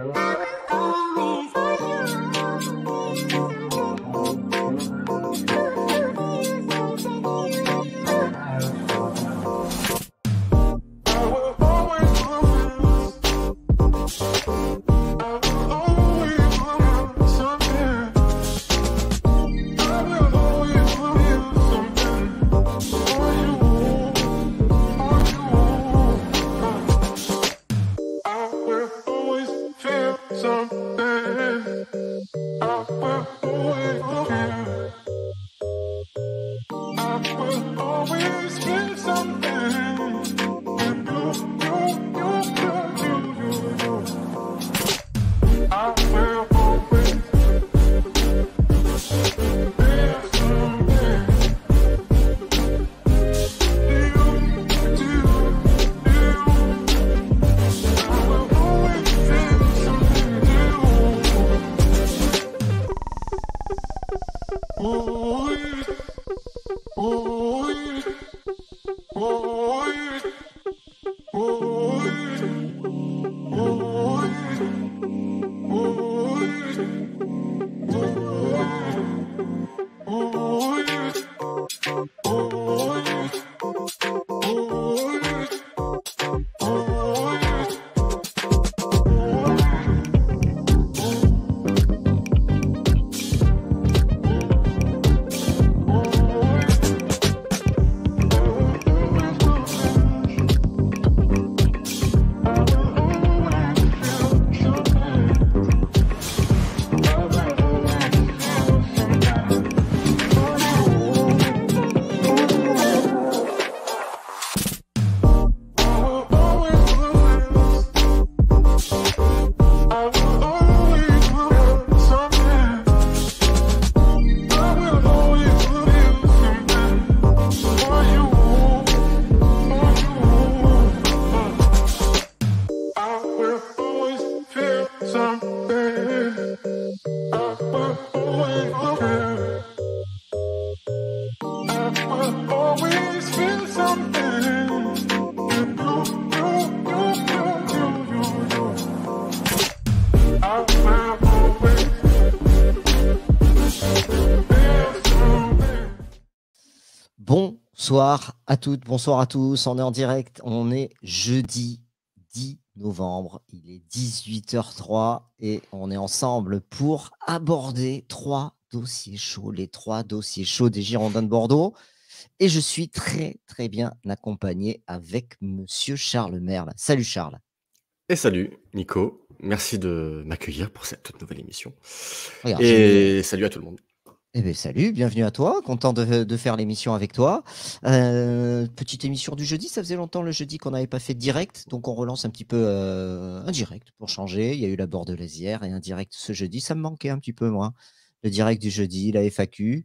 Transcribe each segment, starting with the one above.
Hello. à toutes, bonsoir à tous. On est en direct. On est jeudi 10 novembre. Il est 18h03 et on est ensemble pour aborder trois dossiers chauds, les trois dossiers chauds des Girondins de Bordeaux. Et je suis très, très bien accompagné avec monsieur Charles Merle. Salut Charles. Et salut Nico. Merci de m'accueillir pour cette toute nouvelle émission. et salut à tout le monde. Eh bien, salut, bienvenue à toi, content de, faire l'émission avec toi. Euh, petite émission du jeudi, ça faisait longtemps le jeudi qu'on n'avait pas fait direct, donc on relance un petit peu euh, un direct pour changer. Il y a eu la bordelaise hier et un direct ce jeudi, ça me manquait un petit peu moi. Le direct du jeudi, la FAQ,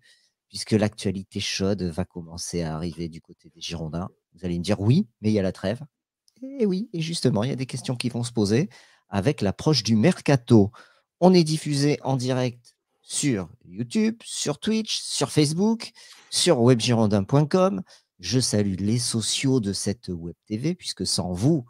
puisque l'actualité chaude va commencer à arriver du côté des Girondins. Vous allez me dire oui, mais il y a la trêve. Et eh oui, et justement, il y a des questions qui vont se poser avec l'approche du mercato. On est diffusé en direct sur YouTube, sur Twitch, sur Facebook, sur webgirondin.com. Je salue les sociaux de cette web TV, puisque sans vous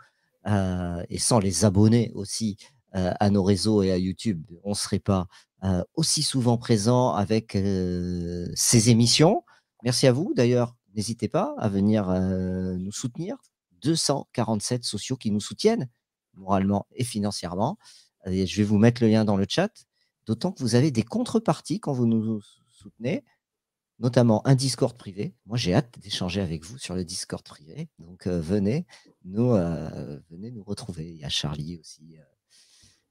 euh, et sans les abonnés aussi euh, à nos réseaux et à YouTube, on ne serait pas euh, aussi souvent présent avec ces émissions. Merci à vous. D'ailleurs, n'hésitez pas à venir nous soutenir. 247 sociaux qui nous soutiennent moralement et financièrement. Et je vais vous mettre le lien dans le chat d'autant que vous avez des contreparties quand vous nous soutenez, notamment un Discord privé. Moi, j'ai hâte d'échanger avec vous sur le Discord privé. Donc, euh, venez, nous, euh, venez nous retrouver. Il y a Charlie aussi, euh,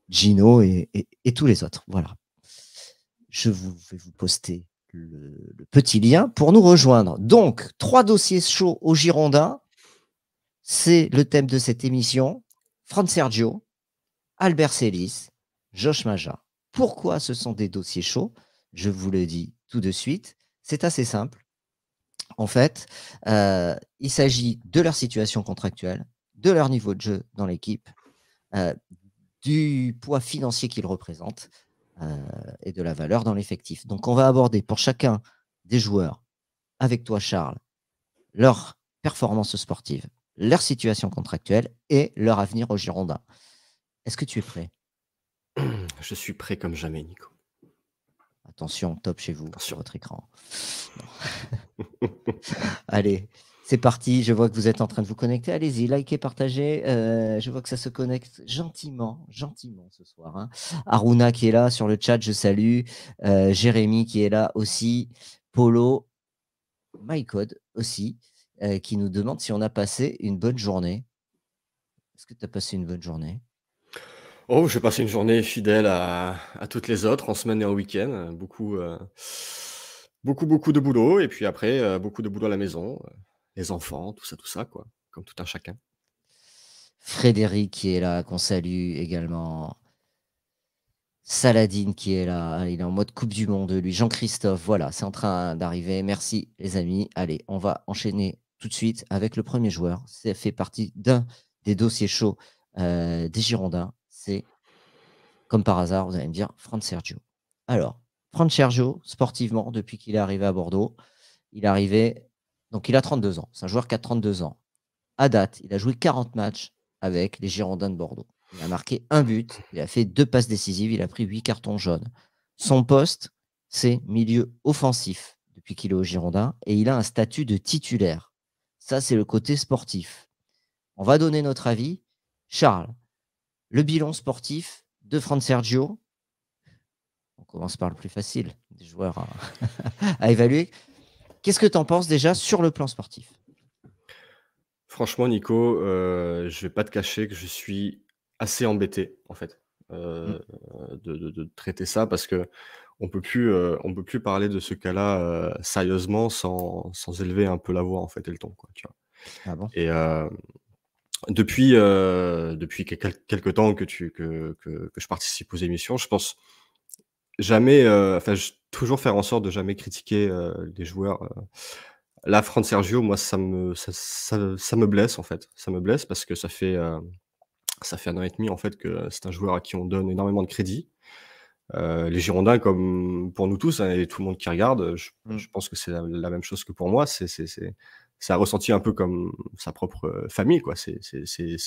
Gino et, tous les autres. Voilà. Je vous, vais vous poster le, petit lien pour nous rejoindre. Donc, trois dossiers chauds au Girondin. C'est le thème de cette émission. Franck Sergio, Albert Célis, Josh Maja. Pourquoi ce sont des dossiers chauds Je vous le dis tout de suite, c'est assez simple. En fait, euh, il s'agit de leur situation contractuelle, de leur niveau de jeu dans l'équipe, euh, du poids financier qu'ils représentent euh, et de la valeur dans l'effectif. Donc on va aborder pour chacun des joueurs, avec toi Charles, leur performance sportive, leur situation contractuelle et leur avenir au Girondin. Est-ce que tu es prêt je suis prêt comme jamais, Nico. Attention, top chez vous, sur votre écran. Allez, c'est parti. Je vois que vous êtes en train de vous connecter. Allez-y, likez, partagez. Euh, je vois que ça se connecte gentiment, gentiment ce soir. Hein. Aruna qui est là sur le chat, je salue. Euh, Jérémy qui est là aussi. Polo, MyCode aussi, euh, qui nous demande si on a passé une bonne journée. Est-ce que tu as passé une bonne journée Oh, vais passer une journée fidèle à, toutes les autres, en semaine et en week-end. Beaucoup, euh, beaucoup, beaucoup de boulot. Et puis après, euh, beaucoup de boulot à la maison. Euh, les enfants, tout ça, tout ça, quoi. Comme tout un chacun. Frédéric qui est là, qu'on salue également. Saladine qui est là. Hein, il est en mode Coupe du Monde, lui. Jean-Christophe, voilà, c'est en train d'arriver. Merci, les amis. Allez, on va enchaîner tout de suite avec le premier joueur. Ça fait partie d'un des dossiers chauds des Girondins c'est, comme par hasard, vous allez me dire, Franck Sergio. Alors, Franck Sergio, sportivement, depuis qu'il est arrivé à Bordeaux, il est arrivé, donc il a 32 ans, c'est un joueur qui a 32 ans. À date, il a joué 40 matchs avec les Girondins de Bordeaux. Il a marqué un but, il a fait deux passes décisives, il a pris huit cartons jaunes. Son poste, c'est milieu offensif depuis qu'il est au Girondin et il a un statut de titulaire. Ça, c'est le côté sportif. On va donner notre avis. Charles, le bilan sportif de Fran Sergio. On commence par le plus facile des joueurs à, évaluer. Qu'est-ce que tu en penses déjà sur le plan sportif Franchement, Nico, euh, je ne vais pas te cacher que je suis assez embêté, en fait, euh, hmm. de, traiter ça parce que on peut plus, euh, peut plus parler de ce cas-là sérieusement sans, élever un peu la voix, en fait, et le ton. Quoi, tu ah depuis, euh, depuis quelques temps que, tu, que, que, je participe aux émissions, je pense jamais, euh, enfin, toujours faire en sorte de jamais critiquer des euh, les joueurs. Là, France Sergio, moi, ça me, ça, me blesse en fait. Ça me blesse parce que ça fait, ça fait un an et demi en fait que c'est un joueur à qui on donne énormément de crédit. les Girondins, comme pour nous tous hein, et tout le monde qui regarde, je, mmh. pense que c'est la, même chose que pour moi. C'est ça a ressenti un peu comme sa propre euh, famille, quoi. C'est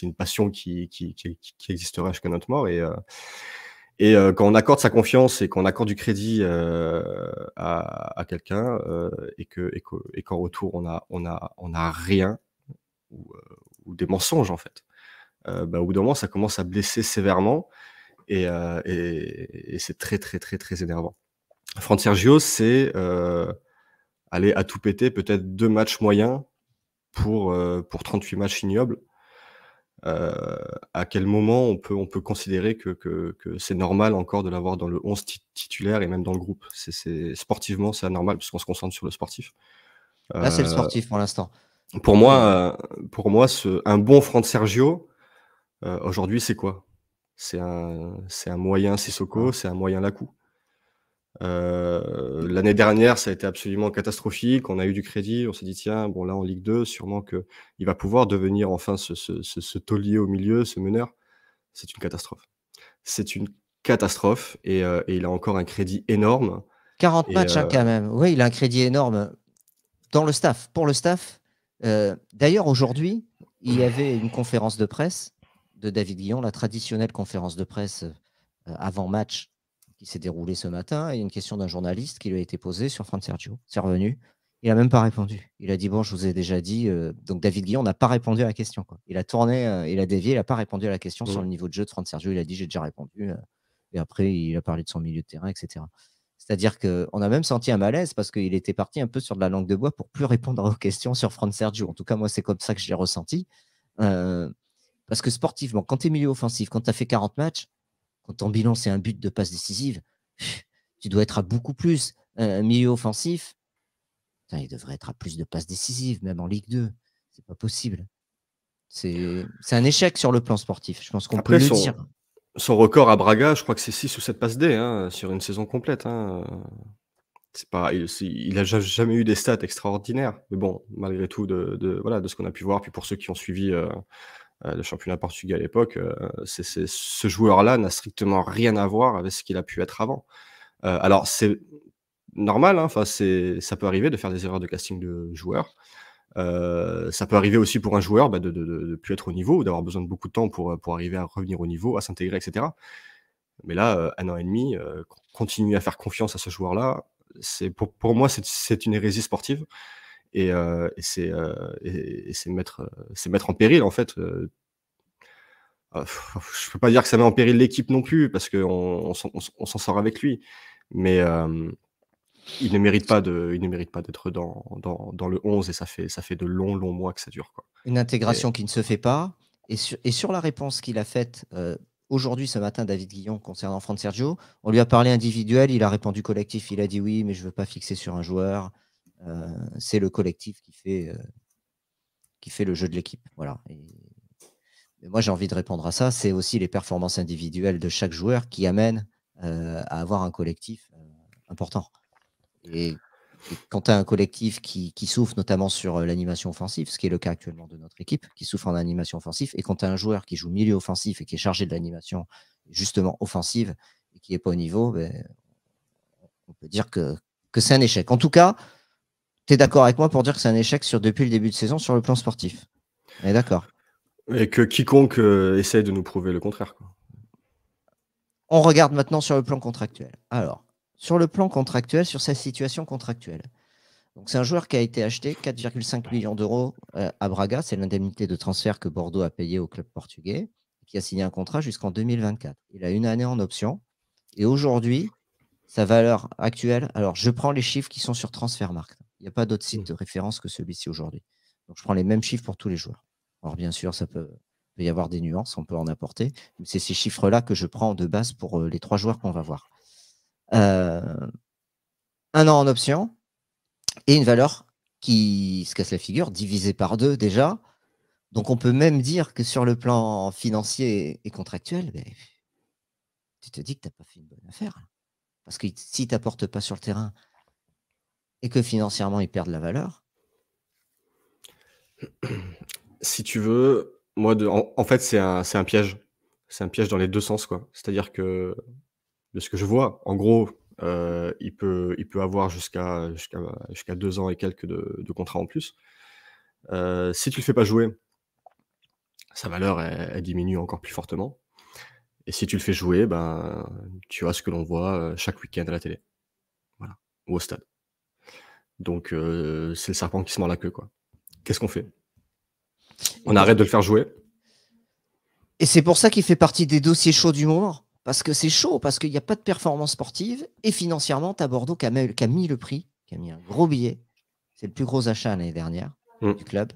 une passion qui, qui, qui, qui existera jusqu'à notre mort. Et, euh, et euh, quand on accorde sa confiance et qu'on accorde du crédit à, à quelqu'un et qu'en et que, et qu'en retour on a, on a, on a rien ou, ou des mensonges en fait, bah, au bout d'un moment ça commence à blesser sévèrement et, et c'est très très très très énervant. Fran Sergio, c'est aller à tout péter, peut-être deux matchs moyens pour, euh, pour 38 matchs ignobles. Euh, à quel moment on peut, on peut considérer que, que, que c'est normal encore de l'avoir dans le 11 titulaire et même dans le groupe c'est, Sportivement, c'est anormal puisqu'on se concentre sur le sportif. Là, c'est le euh, sportif pour l'instant. Pour moi, pour moi ce, un bon franc de Sergio, aujourd'hui, c'est quoi c'est un, c'est un moyen Sissoko, c'est un moyen Lacou. Euh, l'année dernière, ça a été absolument catastrophique. On a eu du crédit. On s'est dit, tiens, bon, là, en Ligue 2, sûrement qu'il va pouvoir devenir enfin ce, ce, ce, taulier au milieu, ce meneur. C'est une catastrophe. C'est une catastrophe. Et, euh, il a encore un crédit énorme. 40 matchs, hein, euh, quand même. Oui, il a un crédit énorme dans le staff, pour le staff. D'ailleurs, aujourd'hui, il y avait une conférence de presse de David Guillon, la traditionnelle conférence de presse avant match qui s'est déroulé ce matin et une question d'un journaliste qui lui a été posée sur Franck Sergio. C'est revenu. Il n'a même pas répondu. Il a dit Bon, je vous ai déjà dit. Euh, donc, David Guillon n'a pas répondu à la question. Il a tourné, euh, il a dévié, il n'a pas répondu à la question sur mmh. le niveau de jeu de Franck Sergio. Il a dit J'ai déjà répondu. Euh, et après, il a parlé de son milieu de terrain, etc. C'est-à-dire qu'on a même senti un malaise parce qu'il était parti un peu sur de la langue de bois pour plus répondre aux questions sur Franck Sergio. En tout cas, moi, c'est comme ça que je l'ai ressenti. parce que sportivement, quand tu es milieu offensif, quand tu as fait 40 matchs, quand ton bilan, c'est un but de passe décisive, tu dois être à beaucoup plus. Un euh, milieu offensif, il devrait être à plus de passes décisives, même en Ligue 2. C'est pas possible. C'est un échec sur le plan sportif. Je pense qu'on peut le dire. Son record à Braga, je crois que c'est 6 ou 7 passes D hein, sur une saison complète. Hein. Pas, il, n'a jamais eu des stats extraordinaires. Mais bon, malgré tout, de, voilà, de ce qu'on a pu voir, puis pour ceux qui ont suivi. Euh, euh, le championnat portugais à l'époque, euh, c'est ce joueur-là n'a strictement rien à voir avec ce qu'il a pu être avant. Euh, alors, c'est normal, hein, ça peut arriver de faire des erreurs de casting de joueurs. ça peut arriver aussi pour un joueur bah, de ne plus être au niveau, d'avoir besoin de beaucoup de temps pour, pour arriver à revenir au niveau, à s'intégrer, etc. Mais là, un an et demi, continuer à faire confiance à ce joueur-là, pour, pour moi, c'est une hérésie sportive et, euh, euh, euh, c'est mettre, en péril en fait. je ah, je peux pas dire que ça met en péril l'équipe non plus parce qu'on on, s'en sort avec lui, mais il ne mérite pas il ne mérite pas d'être dans, le 11 et ça fait, ça fait de longs longs mois que ça dure Une intégration qui ne se fait pas et sur, la réponse qu'il a faite aujourd'hui ce matin David Guillon concernant Franck Sergio, on lui a parlé individuel, il a répondu collectif, il a dit oui mais je veux pas fixer sur un joueur. Euh, c'est le collectif qui fait, euh, qui fait le jeu de l'équipe. Voilà. Et moi, j'ai envie de répondre à ça. C'est aussi les performances individuelles de chaque joueur qui amènent euh, à avoir un collectif important. Et, quand tu as un collectif qui, qui souffre notamment sur l'animation offensive, ce qui est le cas actuellement de notre équipe, qui souffre en animation offensive, et quand tu as un joueur qui joue milieu offensif et qui est chargé de l'animation justement offensive et qui n'est pas au niveau, ben, on peut dire que, que c'est un échec. En tout cas, tu es d'accord avec moi pour dire que c'est un échec sur, depuis le début de saison sur le plan sportif. On est d'accord. Et que quiconque euh, essaie de nous prouver le contraire. On regarde maintenant sur le plan contractuel. Alors, sur le plan contractuel, sur sa situation contractuelle. Donc, c'est un joueur qui a été acheté 4,5 millions d'euros euh, à Braga. C'est l'indemnité de transfert que Bordeaux a payé au club portugais, qui a signé un contrat jusqu'en 2024. Il a une année en option. Et aujourd'hui, sa valeur actuelle, alors je prends les chiffres qui sont sur Transfermarkt. Il n'y a pas d'autre site mmh. de référence que celui-ci aujourd'hui. Donc je prends les mêmes chiffres pour tous les joueurs. Alors bien sûr, ça peut, y avoir des nuances, on peut en apporter, mais c'est ces chiffres-là que je prends de base pour euh, les trois joueurs qu'on va voir. Euh, un an en option et une valeur qui se casse la figure, divisée par deux déjà. Donc on peut même dire que sur le plan financier et contractuel, ben, tu te dis que tu n'as pas fait une bonne affaire. Parce que si tu n'apportes pas sur le terrain et que financièrement ils perdent la valeur Si tu veux, moi, en, fait, c'est un, piège. C'est un piège dans les deux sens, quoi. C'est-à-dire que, de ce que je vois, en gros, euh, il, peut, avoir jusqu'à jusqu'à deux ans et quelques de, contrat en plus. Euh, si tu le fais pas jouer, sa valeur elle, diminue encore plus fortement. Et si tu le fais jouer, ben, tu as ce que l'on voit euh, chaque week-end à la télé. Voilà. Ou au stade. Donc euh, c'est le serpent qui se mord la queue. quoi. Qu'est-ce qu'on fait On arrête de le faire jouer. Et c'est pour ça qu'il fait partie des dossiers chauds du moment. Parce que c'est chaud, parce qu'il n'y a pas de performance sportive. Et financièrement, tu Bordeaux qui a, mis, le prix, qui a mis un gros billet. C'est le plus gros achat l'année dernière mm. du club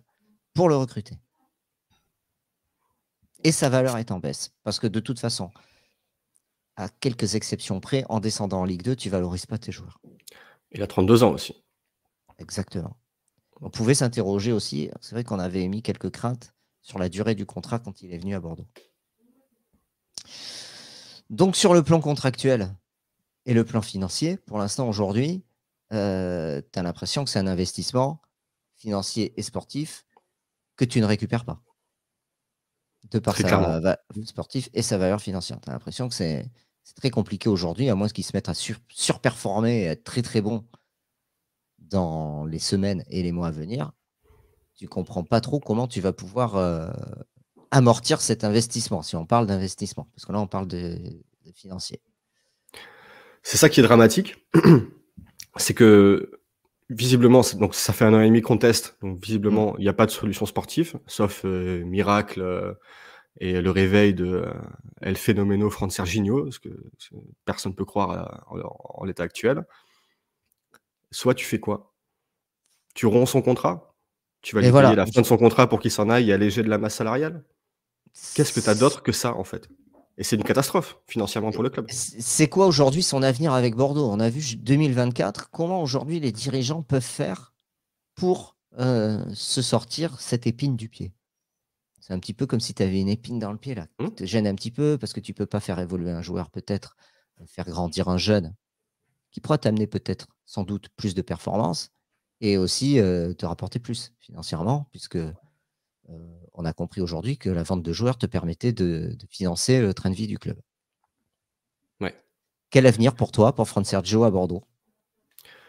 pour le recruter. Et sa valeur est en baisse. Parce que de toute façon, à quelques exceptions près, en descendant en Ligue 2, tu valorises pas tes joueurs. Il a 32 ans aussi. Exactement. On pouvait s'interroger aussi. C'est vrai qu'on avait émis quelques craintes sur la durée du contrat quand il est venu à Bordeaux. Donc sur le plan contractuel et le plan financier, pour l'instant aujourd'hui, euh, tu as l'impression que c'est un investissement financier et sportif que tu ne récupères pas. De par sa valeur sportive et sa valeur financière. Tu as l'impression que c'est très compliqué aujourd'hui, à moins qu'ils se mettent à surperformer et être très très bons dans les semaines et les mois à venir, tu comprends pas trop comment tu vas pouvoir euh, amortir cet investissement, si on parle d'investissement, parce que là, on parle de, de financier. C'est ça qui est dramatique, c'est que visiblement, donc ça fait un an et demi qu'on teste, donc visiblement, mm. il n'y a pas de solution sportive, sauf euh, miracle euh, et le réveil de El Fenomeno Franz Serginho, ce que, personne ne peut croire en l'état actuel soit tu fais quoi Tu romps son contrat Tu vas lui la fin de son contrat pour qu'il s'en aille et alléger de la masse salariale Qu'est-ce que tu as d'autre que ça, en fait et c'est une catastrophe financièrement pour le club. C'est quoi aujourd'hui son avenir avec Bordeaux On a vu 2024. Comment aujourd'hui les dirigeants peuvent faire pour euh, se sortir cette épine du pied C'est un petit peu comme si tu avais une épine dans le pied là. Tu hum? te gêne un petit peu parce que tu peux pas faire évoluer un joueur peut-être, euh, faire grandir un jeune qui pourra t'amener peut-être sans doute plus de performance et aussi euh, te rapporter plus financièrement, puisque euh, on a compris aujourd'hui que la vente de joueurs te permettait de, financer le train de vie du club. Ouais. Quel avenir pour toi, pour Fran Sergio à Bordeaux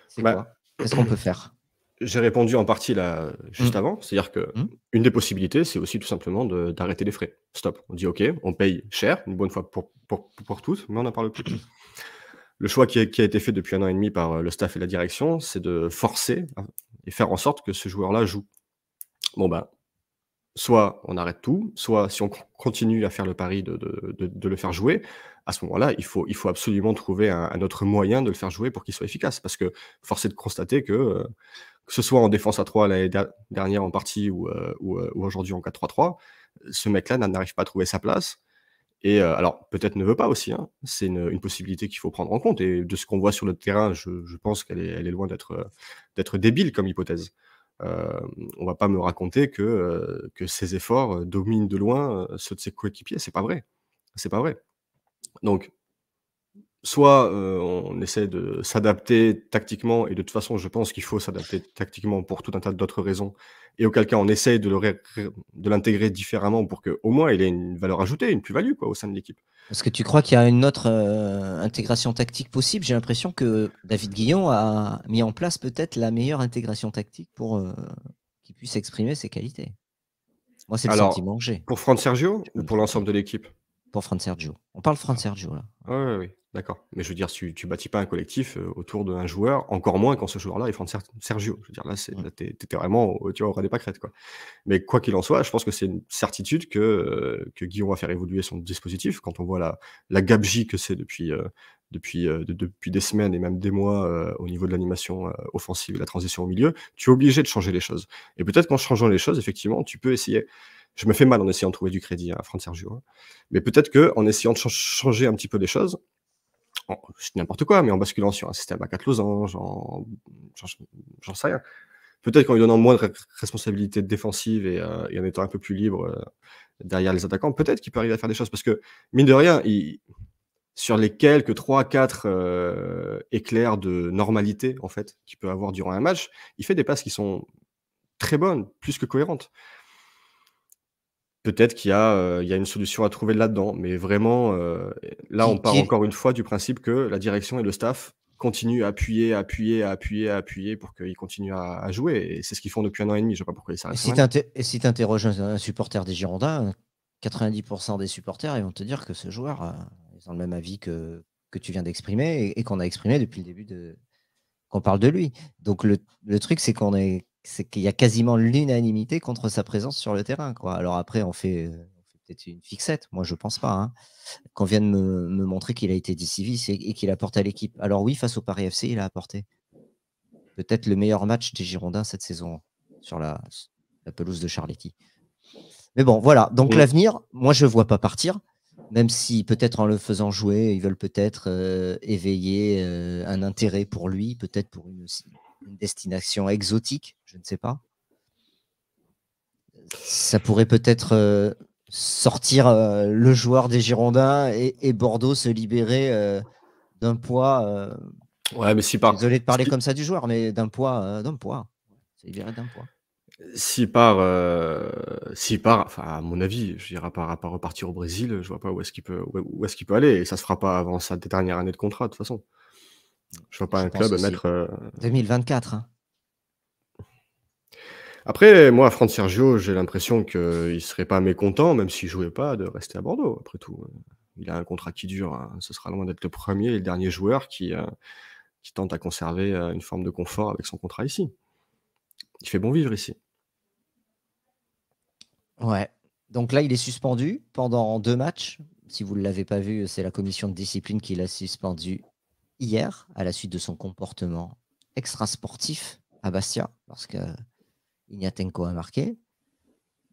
C'est bah, quoi Qu'est-ce qu'on peut faire J'ai répondu en partie là juste mmh. avant, c'est-à-dire que mmh. une des possibilités, c'est aussi tout simplement d'arrêter les frais. Stop. On dit ok, on paye cher, une bonne fois pour, pour, pour, mais on n'en parle plus. Le choix qui a, été fait depuis un an et demi par euh, le staff et la direction, c'est de forcer hein, et faire en sorte que ce joueur-là joue. Bon ben, soit on arrête tout, soit si on continue à faire le pari de, le faire jouer, à ce moment-là, il faut, il faut absolument trouver un, autre moyen de le faire jouer pour qu'il soit efficace. Parce que force est de constater que, euh, que ce soit en défense à 3 l'année dernière en partie ou, euh, ou aujourd'hui en 4-3-3, ce mec-là n'arrive pas à trouver sa place. Et euh, alors, peut-être ne veut pas aussi. Hein. C'est une, possibilité qu'il faut prendre en compte. Et de ce qu'on voit sur le terrain, je, pense qu'elle est, loin euh, d'être débile comme hypothèse. Euh, on va pas me raconter que, que ses efforts dominent de loin ceux de ses coéquipiers. C'est pas vrai. C'est pas vrai. Donc, soit euh, on essaie de s'adapter tactiquement, et de toute façon, je pense qu'il faut s'adapter tactiquement pour tout un tas d'autres raisons, et auquel cas on essaie de l'intégrer différemment pour qu'au moins il ait une valeur ajoutée, une plus-value au sein de l'équipe. Est-ce que tu crois qu'il y a une autre euh, intégration tactique possible J'ai l'impression que David Guillon a mis en place peut-être la meilleure intégration tactique pour euh, qu'il puisse exprimer ses qualités. Moi, c'est le sentiment que j'ai. Pour Fran Sergio ou pour l'ensemble de l'équipe Pour Fran Sergio. On parle Franz Sergio là. Oui, oui, oui. D'accord. Mais je veux dire, tu, tu bâtis pas un collectif euh, autour d'un joueur, encore moins quand ce joueur-là est Franck Sergio. Je veux dire, là, c'est, ouais. vraiment tu vois, au ras des pâquerettes. Quoi. Mais quoi qu'il en soit, je pense que c'est une certitude que, euh, que Guillaume va faire évoluer son dispositif. Quand on voit la, la gabegie que c'est depuis, euh, depuis, depuis des semaines et même des mois au niveau de l'animation offensive et la transition au milieu, tu es obligé de changer les choses. Et peut-être qu'en changeant les choses, effectivement, tu peux essayer je me fais mal en essayant de trouver du crédit à Franck Sergio. Hein. Mais peut-être que en essayant de changer un petit peu les choses, n'importe quoi, mais en basculant sur un système à quatre losanges, j'en sais rien. Peut-être qu'en lui donnant moins de responsabilité défensive euh, et, en étant un peu plus libre euh, derrière les attaquants, peut-être qu'il peut arriver à faire des choses. Parce que, mine de rien, sur les quelques 3-4 euh, éclairs de normalité en fait qu'il peut avoir durant un match, il fait des passes qui sont très bonnes, plus que cohérentes peut-être qu'il euh, y, a une solution à trouver là-dedans. Mais vraiment, euh, là, on part encore une fois du principe que la direction et le staff continuent à appuyer, à appuyer, à appuyer, à appuyer pour qu'ils continuent à, jouer. Et c'est ce qu'ils font depuis un an et demi. Je ne sais pas pourquoi ils s'arrêtent. Et si tu interroges un, supporter des Girondins, 90% des supporters ils vont te dire que ce joueur, euh, ils ont le même avis que, que tu viens d'exprimer et, qu'on a exprimé depuis le début de qu'on parle de lui. Donc le truc, c'est qu'on est c'est qu'il y a quasiment l'unanimité contre sa présence sur le terrain. Alors après, euh, on fait, peut-être une fixette, moi je ne pense pas, hein. qu'on vienne me, me montrer qu'il a été décisif et, qu'il apporte à l'équipe. Alors oui, face au Paris FC, il a apporté peut-être le meilleur match des Girondins cette saison hein, sur la, pelouse de Charletti. Mais bon, voilà. Donc l'avenir, moi je ne vois pas partir, même si peut-être en le faisant jouer, ils veulent peut-être euh, éveiller euh, un intérêt pour lui, peut-être pour une, une destination exotique, je ne sais pas. Ça pourrait peut-être euh, sortir euh, le joueur des Girondins et, Bordeaux se libérer euh, d'un poids. ouais, mais si par... Désolé de parler comme ça du joueur, mais d'un poids, d'un poids. d'un poids. Si par, enfin à mon avis, je dirais par, à repartir au Brésil, je vois pas où est-ce qu'il peut, où est-ce qu'il peut aller. Et ça se fera pas avant sa dernière année de contrat de toute façon. Je vois pas un club mettre. 2024. Euh, hein. Après, moi, Franck Sergio, j'ai l'impression qu'il ne serait pas mécontent, même s'il ne jouait pas, de rester à Bordeaux, après tout. Il a un contrat qui dure. Hein. Ce sera loin d'être le premier et le dernier joueur qui, euh, qui tente à conserver euh, une forme de confort avec son contrat ici. Il fait bon vivre ici. Ouais. Donc là, il est suspendu pendant deux matchs. Si vous ne l'avez pas vu, c'est la commission de discipline qui l'a suspendu hier à la suite de son comportement extra-sportif à Bastia, parce que euh, a marqué.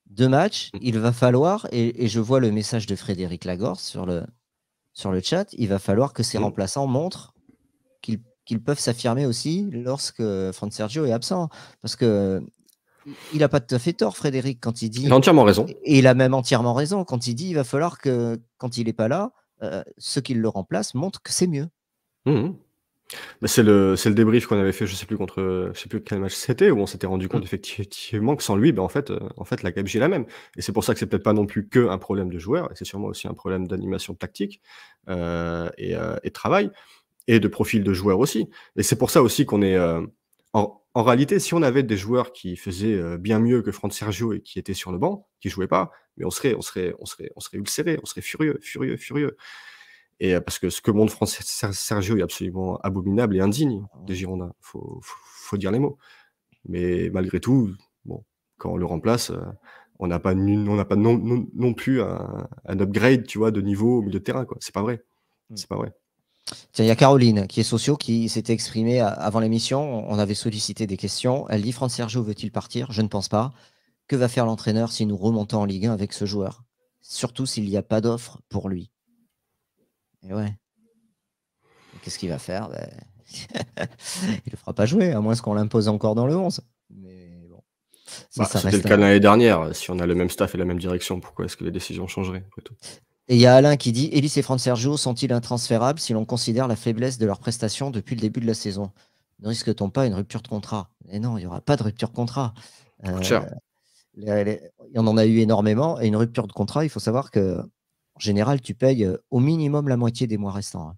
Deux matchs, mm. il va falloir, et, je vois le message de Frédéric Lagorce sur le, sur le chat, il va falloir que ses mm. remplaçants montrent qu'ils peuvent s'affirmer aussi lorsque Fran Sergio est absent. Parce que il n'a pas tout à fait tort, Frédéric, quand il dit. Il a entièrement raison. Et il a même entièrement raison quand il dit il va falloir que, quand il n'est pas là, euh, ceux qui le remplacent montrent que c'est mieux. Mmh. c'est le c'est le débrief qu'on avait fait, je sais plus contre, je sais plus quel match c'était, où on s'était rendu compte mmh. effectivement que sans lui, ben en fait, euh, en fait la gabegie est la même et c'est pour ça que c'est peut-être pas non plus qu'un problème de joueur et c'est sûrement aussi un problème d'animation tactique, euh, et euh, et de travail et de profil de joueur aussi et c'est pour ça aussi qu'on est, en en réalité, si on avait des joueurs qui faisaient, bien mieux que Franck Sergio et qui étaient sur le banc, qui jouaient pas, mais on serait on serait on serait on serait ulcéré, on serait furieux, furieux, furieux. Et euh, parce que ce que montre France Sergio est absolument abominable et indigne des Girondins. Faut, faut, dire les mots. Mais malgré tout, bon, quand on le remplace, euh, on n'a pas, non, plus un, upgrade, tu vois, de niveau au milieu de terrain. Quoi. C'est pas vrai. Hmm. C'est pas vrai. Tiens, il y a Caroline qui est socio qui s'était exprimée euh, avant l'émission. On avait sollicité des questions. Elle dit France Sergio veut-il partir Je ne pense pas. Que va faire l'entraîneur si nous remontons en Ligue 1 avec ce joueur Surtout s'il n'y a pas d'offre pour lui. Et ouais. Qu'est-ce qu'il va faire ben, Il ne fera pas jouer, à moins qu'on l'impose encore dans le 11. Mais bon. Bah, c'était le cas l'année dernière. Si on a le même staff et la même direction, pourquoi est-ce que les décisions changeraient et il y a Alain qui dit Elise et Franck Sergio sont-ils intransférables si l'on considère la faiblesse de leurs prestations depuis le début de la saison Ne risque-t-on pas une rupture de contrat Et non, il n'y aura pas de rupture de contrat. Euh, il y en a eu énormément. Et une rupture de contrat, il faut savoir que en général, tu payes euh, au minimum la moitié des mois restants. Hein.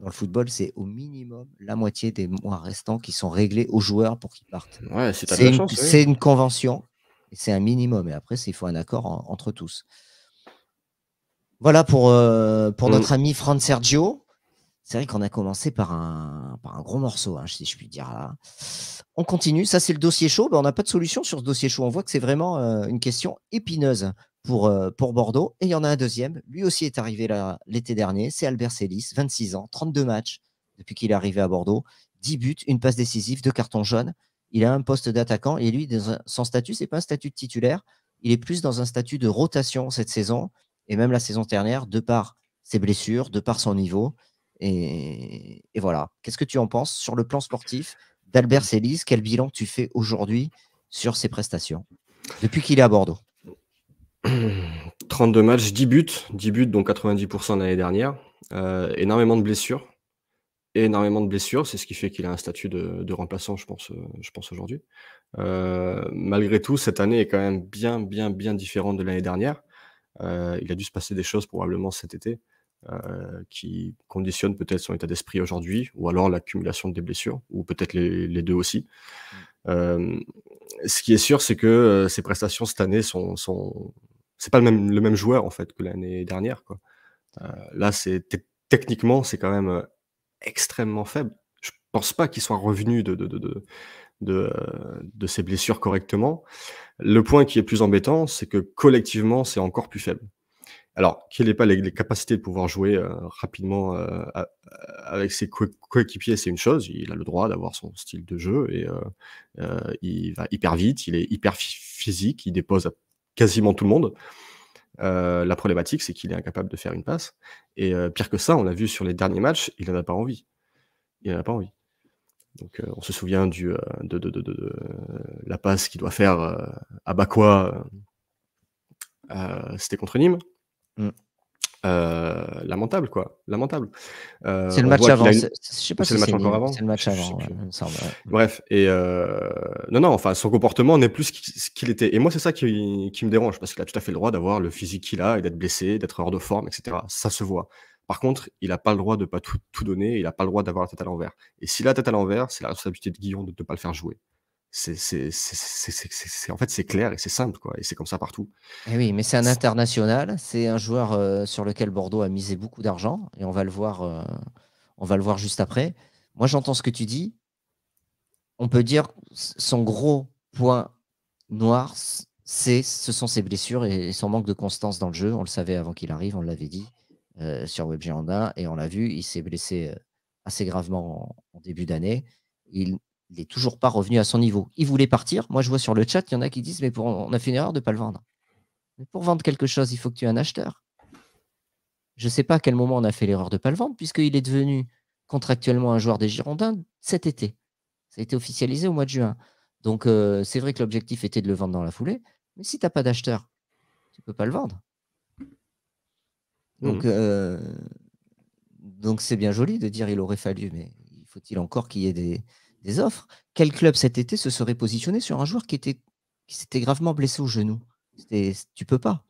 Dans le football, c'est au minimum la moitié des mois restants qui sont réglés aux joueurs pour qu'ils partent. c'est une, convention, c'est un minimum. Et après, il faut un accord entre tous. Voilà pour, euh, pour mm. notre ami Fran Sergio. C'est vrai qu'on a commencé par un, gros morceau, hein, si je puis dire là. On continue. Ça, c'est le dossier chaud. Ben, on n'a pas de solution sur ce dossier chaud. On voit que c'est vraiment euh, une question épineuse pour, euh, pour Bordeaux. Et il y en a un deuxième. Lui aussi est arrivé l'été dernier. C'est Albert Célis, 26 ans, 32 matchs depuis qu'il est arrivé à Bordeaux. 10 buts, une passe décisive, deux cartons jaunes. Il a un poste d'attaquant et lui, son statut, c'est pas un statut de titulaire. Il est plus dans un statut de rotation cette saison et même la saison dernière, de par ses blessures, de par son niveau. Et, voilà. Qu'est-ce que tu en penses sur le plan sportif d'Albert Célis Quel bilan tu fais aujourd'hui sur ses prestations depuis qu'il est à Bordeaux 32 matchs, 10 buts, 10 buts, donc 90% l'année dernière. Euh, énormément de blessures. Énormément de blessures, c'est ce qui fait qu'il a un statut de, remplaçant, je pense, euh, je pense aujourd'hui. Euh, malgré tout, cette année est quand même bien, bien, bien différente de l'année dernière. il a dû se passer des choses probablement cet été. Euh, qui conditionne peut-être son état d'esprit aujourd'hui, ou alors l'accumulation des blessures, ou peut-être les, deux aussi. Mm. Euh, ce qui est sûr, c'est que ses euh, prestations cette année sont, sont... c'est pas le même, le même joueur en fait que l'année dernière. là, c'est techniquement, c'est quand même extrêmement faible. Je pense pas qu'il soit revenu de, de, de, de de, de ses blessures correctement. Le point qui est plus embêtant, c'est que collectivement, c'est encore plus faible alors, qu'il n'est pas les, capacités de pouvoir jouer euh, rapidement euh, avec ses coéquipiers, c'est une chose. Il a le droit d'avoir son style de jeu et euh, il va hyper vite, il est hyper physique, il dépose à quasiment tout le monde. la problématique, c'est qu'il est incapable de faire une passe. Et pire que ça, on l'a vu sur les derniers matchs, il n'en a pas envie. Il n'en a pas envie. Donc, on se souvient du, de, la passe qu'il doit faire à Bakoua, C'était contre Nîmes. Mmh. Euh, lamentable quoi, lamentable. Euh, c'est le match avant. Je sais pas si c'est le match encore avant. C'est le match avant. Bref et euh, non non enfin son comportement n'est plus ce qu'il était et moi c'est ça qui... me dérange parce qu'il a tout à fait le droit d'avoir le physique qu'il a et d'être blessé, d'être hors de forme etc. Ça se voit. Par contre il n'a pas le droit de pas tout, tout donner, il n'a pas le droit d'avoir la tête à l'envers. Et s'il a la tête à l'envers c'est la responsabilité de Guillaume de ne pas le faire jouer c'est en fait c'est clair et c'est simple quoi et c'est comme ça partout. Eh oui, mais c'est un international, c'est un joueur euh, sur lequel Bordeaux a misé beaucoup d'argent et on va le voir, euh, on va le voir juste après. Moi, j'entends ce que tu dis. On peut dire son gros point noir, c'est ce sont ses blessures et son manque de constance dans le jeu. On le savait avant qu'il arrive, on l'avait dit euh, sur Web et on l'a vu, il s'est blessé assez gravement en, en début d'année. Il il n'est toujours pas revenu à son niveau. Il voulait partir. Moi, je vois sur le chat, il y en a qui disent Mais pour, on a fait une erreur de ne pas le vendre. Mais pour vendre quelque chose, il faut que tu aies un acheteur. Je ne sais pas à quel moment on a fait l'erreur de ne pas le vendre, puisqu'il est devenu contractuellement un joueur des Girondins cet été. Ça a été officialisé au mois de juin. Donc, euh, c'est vrai que l'objectif était de le vendre dans la foulée. Mais si tu n'as pas d'acheteur, tu ne peux pas le vendre. Donc, hmm. euh, donc c'est bien joli de dire il aurait fallu, mais il faut-il encore qu'il y ait des, des offres. Quel club cet été se serait positionné sur un joueur qui était qui s'était gravement blessé au genou Tu peux pas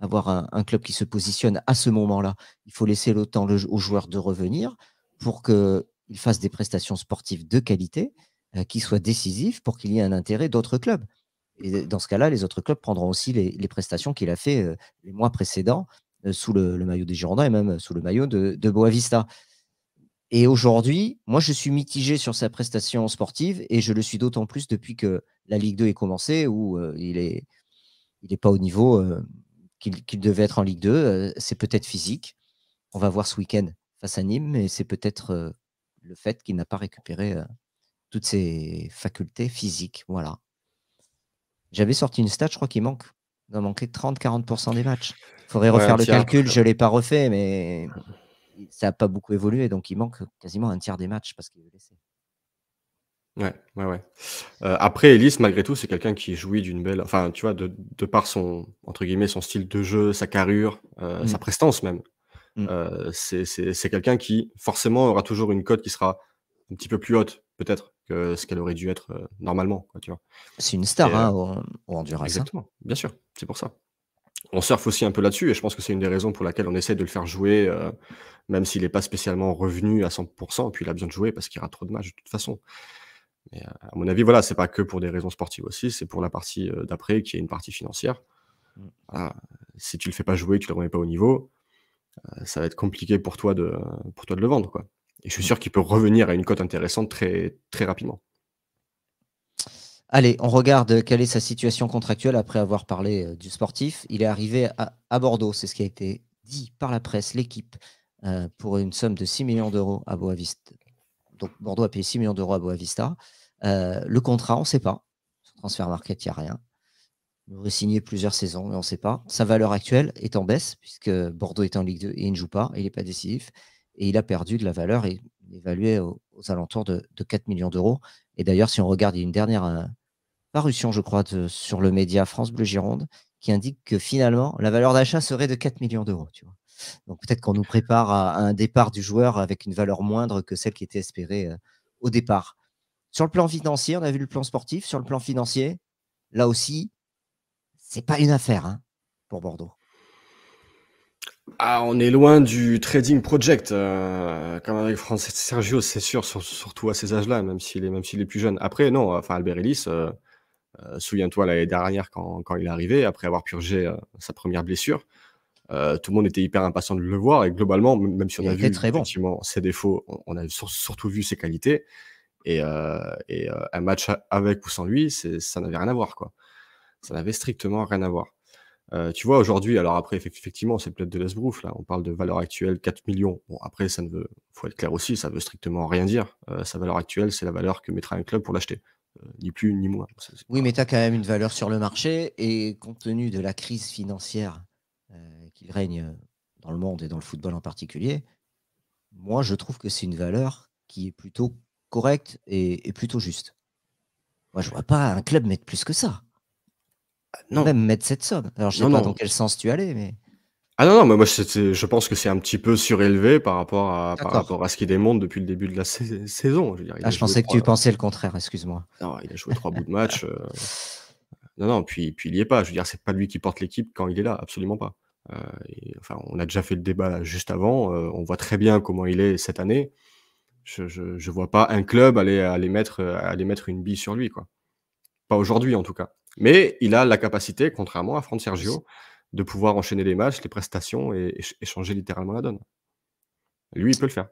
avoir un, club qui se positionne à ce moment-là. Il faut laisser le temps au aux joueurs de revenir pour qu'ils fasse des prestations sportives de qualité euh, qui soient décisives pour qu'il y ait un intérêt d'autres clubs. Et dans ce cas-là, les autres clubs prendront aussi les, prestations qu'il a fait euh, les mois précédents euh, sous le, maillot des Girondins et même sous le maillot de, de Boavista. Et aujourd'hui, moi, je suis mitigé sur sa prestation sportive et je le suis d'autant plus depuis que la Ligue 2 est commencée où il n'est est pas au niveau qu'il devait être en Ligue 2. c'est peut-être physique. On va voir ce week-end face à Nîmes, mais c'est peut-être le fait qu'il n'a pas récupéré toutes ses facultés physiques. Voilà. J'avais sorti une stat, je crois qu'il manque. Il a manquer 30-40% des matchs. Il faudrait refaire le calcul, je ne l'ai pas refait, mais ça n'a pas beaucoup évolué, donc il manque quasiment un tiers des matchs parce qu'il est blessé. Ouais, ouais, ouais. Euh, après, Ellis, malgré tout, c'est quelqu'un qui jouit d'une belle. Enfin, tu vois, de, par son, entre guillemets, son style de jeu, sa carrure, euh, mm. sa prestance même. Mm. Euh, c'est quelqu'un qui, forcément, aura toujours une cote qui sera un petit peu plus haute, peut-être, que ce qu'elle aurait dû être normalement. tu C'est une star, on hein, au, au hein. Exactement, bien sûr, c'est pour ça on surfe aussi un peu là-dessus, et je pense que c'est une des raisons pour laquelle on essaie de le faire jouer, euh, même s'il n'est pas spécialement revenu à 100%, puis il a besoin de jouer parce qu'il aura trop de matchs de toute façon. Mais euh, à mon avis, voilà, c'est pas que pour des raisons sportives aussi, c'est pour la partie euh, d'après qui est une partie financière. Mm. Si tu le fais pas jouer, tu le remets pas au niveau, ça va être compliqué pour toi de, pour toi de le vendre. Quoi. Et je suis mm. sûr qu'il peut revenir à une cote intéressante très, très rapidement. Allez, on regarde quelle est sa situation contractuelle après avoir parlé euh, du sportif. Il est arrivé à, Bordeaux, c'est ce qui a été dit par la presse, l'équipe, euh, pour une somme de 6 millions d'euros à Boavista. Donc Bordeaux a payé 6 millions d'euros à Boavista. Euh, le contrat, on ne sait pas. Sur transfert Market, il n'y a rien. Il aurait signé plusieurs saisons, mais on ne sait pas. Sa valeur actuelle est en baisse, puisque Bordeaux est en Ligue 2 et il ne joue pas, il n'est pas décisif. Et il a perdu de la valeur et évalué aux, alentours de, de, 4 millions d'euros. Et d'ailleurs, si on regarde une dernière parution, je crois, sur le média France Bleu Gironde, qui indique que finalement, la valeur d'achat serait de 4 millions d'euros. Donc peut-être qu'on nous prépare à, un départ du joueur avec une valeur moindre que celle qui était espérée euh, au départ. Sur le plan financier, on a vu le plan sportif. Sur le plan financier, là aussi, c'est pas une affaire hein, pour Bordeaux. Ah, on est loin du trading project, euh, comme avec Francis Sergio, c'est sûr, surtout à ces âges-là, même s'il est, est plus jeune. Après, non, enfin, Albert Ellis, euh, euh, souviens-toi l'année dernière quand, quand, il est arrivé, après avoir purgé euh, sa première blessure. Euh, tout le monde était hyper impatient de le voir et globalement, même si on a vu ses défauts, on a surtout vu ses qualités. Et, un match avec ou sans lui, ça n'avait rien à voir. Quoi. Ça n'avait strictement rien à voir. tu vois, aujourd'hui, alors après, effectivement, c'est peut-être de l'esbrouf, là, on parle de valeur actuelle 4 millions. Bon, après, ça ne veut, faut être clair aussi, ça veut strictement rien dire. sa valeur actuelle, c'est la valeur que mettra un club pour l'acheter. Euh, ni plus ni moins. oui, mais tu as quand même une valeur sur le marché et compte tenu de la crise financière euh, qui règne euh, dans le monde et dans le football en particulier, moi je trouve que c'est une valeur qui est plutôt correcte et, plutôt juste. Moi je vois pas un club mettre plus que ça. Ah, non. Même mettre cette somme. Alors je sais pas dans quel sens tu allais, mais. Ah non, non, mais moi je pense que c'est un petit peu surélevé par rapport à, par rapport à ce qu'il démontre depuis le début de la saison. Je, veux dire, ah, je pensais que tu pensais le contraire, excuse-moi. Non, il a joué trois bouts de match. Euh. Non, non, puis, puis il n'y est pas. Je veux dire, c'est pas lui qui porte l'équipe quand il est là, absolument pas. Euh, enfin, on a déjà fait le débat juste avant. Euh, on voit très bien comment il est cette année. Je ne vois pas un club aller, aller, mettre, aller mettre une bille sur lui. quoi. Pas aujourd'hui, en tout cas. Mais il a la capacité, contrairement à Franck Sergio, de pouvoir enchaîner les matchs, les prestations et, échanger changer littéralement la donne. Lui, il peut le faire.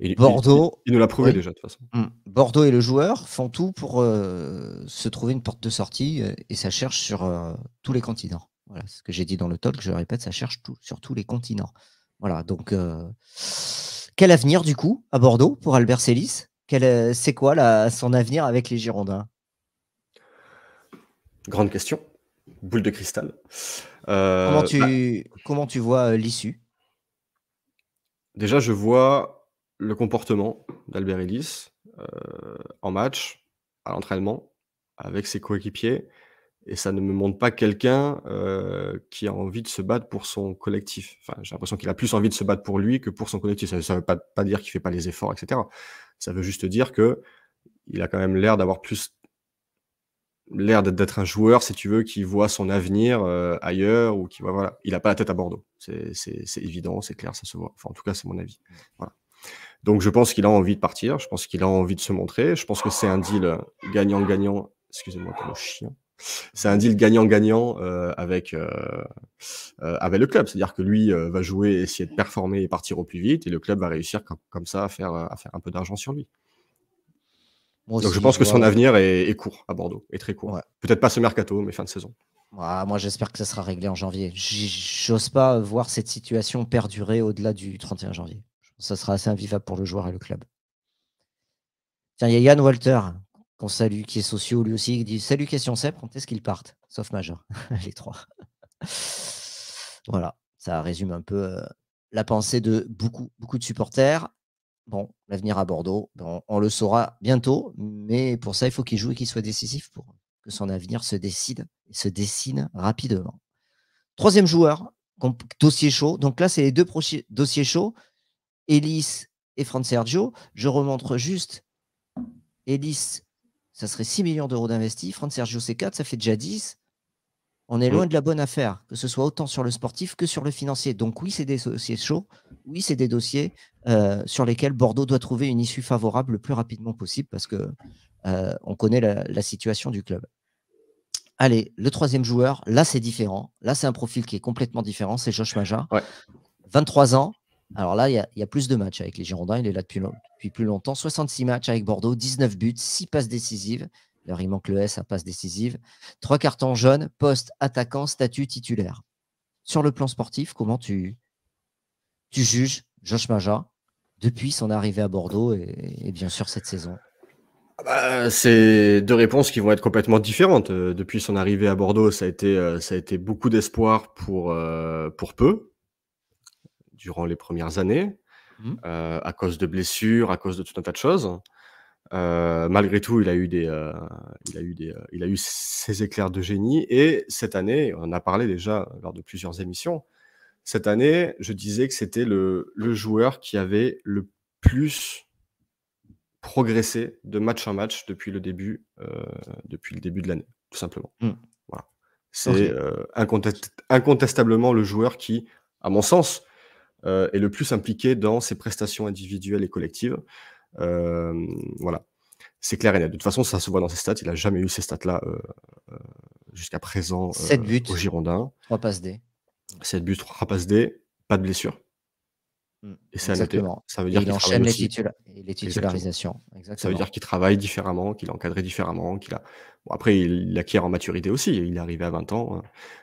Il, Bordeaux, il, nous l'a prouvé déjà de toute façon. Hum. Bordeaux et le joueur font tout pour euh, se trouver une porte de sortie euh, et ça cherche sur euh, tous les continents. Voilà ce que j'ai dit dans le talk, je le répète, ça cherche sur tous les continents. Voilà, donc quel avenir du coup à Bordeaux pour Albert Célis C'est quoi son avenir avec les Girondins Grande question, boule de cristal. Euh, comment, tu, bah, comment tu vois euh, l'issue Déjà, je vois le comportement d'Albert Ellis euh, en match, à l'entraînement, avec ses coéquipiers. Et ça ne me montre pas quelqu'un qui a envie de se battre pour son collectif. Enfin, j'ai l'impression qu'il a plus envie de se battre pour lui que pour son collectif. Ça ne veut pas, dire qu'il ne fait pas les efforts, etc. Ça veut juste dire que il a quand même l'air d'avoir plus l'air d'être un joueur, si tu veux, qui voit son avenir euh, ailleurs ou qui voit, voilà, il n'a pas la tête à Bordeaux. C'est évident, c'est clair, ça se voit. Enfin, en tout cas, c'est mon avis. Mmh. Voilà. Donc, je pense qu'il a envie de partir. Je pense qu'il a envie de se montrer. Je pense que c'est un deal euh, gagnant-gagnant. Excusez-moi pour le chien. C'est un deal gagnant-gagnant euh, avec, avec le club. C'est-à-dire que lui va jouer, essayer de performer et partir au plus vite. Et le club va réussir comme, comme ça à faire, à faire un peu d'argent sur lui. Donc je pense que son avenir est, court à Bordeaux, est très court. Peut-être pas ce mercato, mais fin de saison. moi, j'espère que ça sera réglé en janvier. J'ose pas voir cette situation perdurer au-delà du 31 janvier. Ça sera assez invivable pour le joueur et le club. Tiens, il y a Yann Walter, qu'on salue, qui est socio lui aussi, qui dit Salut, question c'est quand est-ce qu'ils partent Sauf majeur, les trois. voilà, ça résume un peu euh, la pensée de beaucoup, beaucoup de supporters bon, l'avenir à Bordeaux, on, le saura bientôt, mais pour ça, il faut qu'il joue et qu'il soit décisif pour que son avenir se décide et se dessine rapidement. Troisième joueur, dossier chaud. Donc là, c'est les deux dossiers chauds, Elis et Fran Sergio. Je remontre juste Elis ça serait 6 millions d'euros d'investis. Fran Sergio, c'est 4, ça fait déjà 10. On est mmh. loin de la bonne affaire, que ce soit autant sur le sportif que sur le financier. Donc oui, c'est des dossiers chauds oui, c'est des dossiers euh, sur lesquels Bordeaux doit trouver une issue favorable le plus rapidement possible parce que euh, on connaît la, situation du club. Allez, le troisième joueur, là c'est différent. Là c'est un profil qui est complètement différent, c'est Josh Maja. 23 ans. Alors là, il y, a plus de matchs avec les Girondins, il est là depuis, plus longtemps. 66 matchs avec Bordeaux, 19 buts, 6 passes décisives. Alors, il manque le S à passe décisive. Trois cartons jaunes, poste attaquant, statut titulaire. Sur le plan sportif, comment tu, tu juges Josh Maja depuis son arrivée à Bordeaux et, bien sûr cette saison ah bah, C'est deux réponses qui vont être complètement différentes. Euh, depuis son arrivée à Bordeaux, ça a été, euh, ça a été beaucoup d'espoir pour, euh, pour peu, durant les premières années, mmh. à cause de blessures, à cause de tout un tas de choses. malgré tout, il a eu des, il a eu des, il a eu ses éclairs de génie. Et cette année, on en a parlé déjà lors de plusieurs émissions cette année, je disais que c'était le, joueur qui avait le plus progressé de match en match depuis le début, euh, depuis le début de l'année, tout simplement. Hmm. Voilà. C'est euh, incontestablement le joueur qui, à mon sens, euh, est le plus impliqué dans ses prestations individuelles et collectives. voilà. C'est clair et net. De toute façon, ça se voit dans ses stats. Il n'a jamais eu ces stats-là jusqu'à présent 7 buts, au Girondin. 3 passes D. 7 buts, 3 passes D, pas de blessure. Mm. Et ça, ça veut dire qu'il enchaîne les, titula les, titularisations. Exactement. Ça veut dire qu'il travaille différemment, qu'il est encadré différemment, qu'il a. Bon, après, il, acquiert en maturité aussi. Il est arrivé à 20 ans. Hein.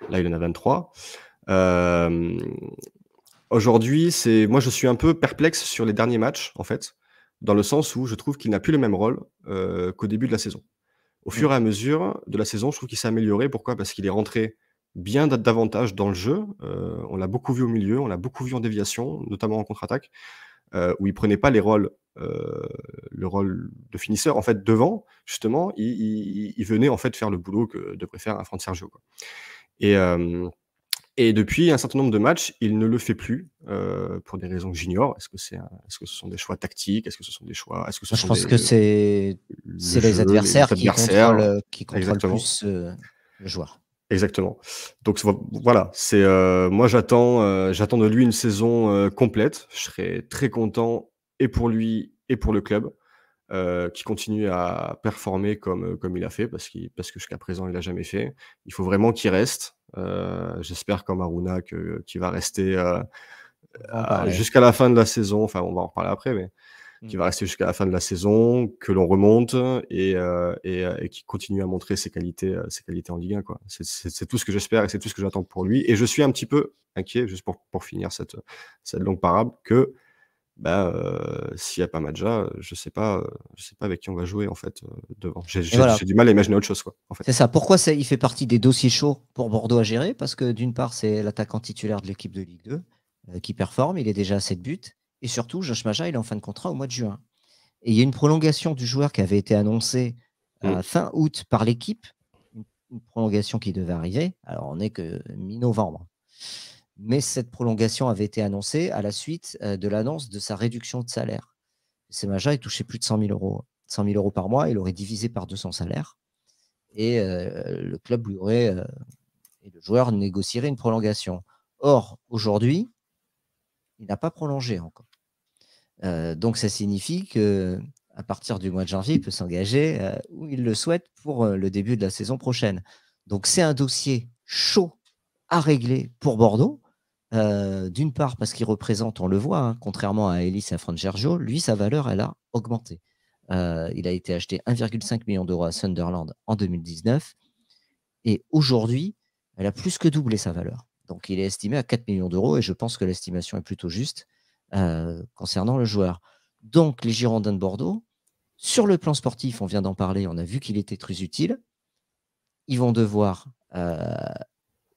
Là, il en a 23. Euh, aujourd'hui, c'est moi, je suis un peu perplexe sur les derniers matchs, en fait, dans le sens où je trouve qu'il n'a plus le même rôle euh, qu'au début de la saison. Au mm. fur et à mesure de la saison, je trouve qu'il s'est amélioré. Pourquoi Parce qu'il est rentré bien davantage dans le jeu. Euh, on l'a beaucoup vu au milieu, on l'a beaucoup vu en déviation, notamment en contre-attaque, euh, où il prenait pas les rôles, euh, le rôle de finisseur. En fait, devant, justement, il, venait en fait faire le boulot que devrait faire un Franck Sergio. Quoi. Et, et depuis un certain nombre de matchs, il ne le fait plus pour des raisons que j'ignore. Est-ce que c'est, est-ce que ce sont des choix tactiques Est-ce que ce sont des choix Est-ce que ce Je pense que c'est, c'est les, adversaires qui contrôlent, qui contrôlent plus le joueur. Exactement. Donc voilà, c'est euh, moi j'attends euh, j'attends de lui une saison euh, complète. Je serai très content et pour lui et pour le club qui continue à performer comme comme il a fait parce qu'il parce que jusqu'à présent il l'a jamais fait. Il faut vraiment qu'il reste. J'espère comme Aruna que qu'il va rester jusqu'à la fin de la saison. Enfin, on va en reparler après, mais Mmh. qui va rester jusqu'à la fin de la saison, que l'on remonte et, euh, euh, qui continue à montrer ses qualités, euh, ses qualités en Ligue 1. C'est tout ce que j'espère et c'est tout ce que j'attends pour lui. Et je suis un petit peu inquiet, juste pour, pour finir cette, cette longue parable, que bah, s'il n'y a pas Madja, je ne sais, pas, je sais pas avec qui on va jouer en fait devant. J'ai du mal à imaginer autre chose. C'est ça. Pourquoi il fait partie des dossiers chauds pour Bordeaux à gérer Parce que d'une part, c'est l'attaquant titulaire de l'équipe de Ligue 2 qui performe, il est déjà à 7 buts. Et surtout, Josh Maja, il est en fin de contrat au mois de juin. Et il y a une prolongation du joueur qui avait été annoncée euh, mm. fin août par l'équipe, une prolongation qui devait arriver. Alors, on n'est que mi-novembre. Mais cette prolongation avait été annoncée à la suite euh, de l'annonce de sa réduction de salaire. Maja, il touchait plus de 100 000 euros. 100 000 euros par mois, il aurait divisé par 200 salaires. Et euh, le club lui aurait. et le joueur négocierait une prolongation. Or, aujourd'hui, il n'a pas prolongé encore. Euh, donc ça signifie que à partir du mois de janvier, il peut s'engager euh, où il le souhaite pour euh, le début de la saison prochaine. Donc c'est un dossier chaud à régler pour Bordeaux. D'une part parce qu'il représente, on le voit, hein, contrairement à Elis et à Gergio, lui sa valeur elle a augmenté. il a été acheté 1,5 million d'euros à Sunderland en 2019 et aujourd'hui elle a plus que doublé sa valeur. Donc il est estimé à 4 millions d'euros et je pense que l'estimation est plutôt juste. Euh, concernant le joueur. Donc, les Girondins de Bordeaux, sur le plan sportif, on vient d'en parler, on a vu qu'il était très utile. Ils vont devoir euh,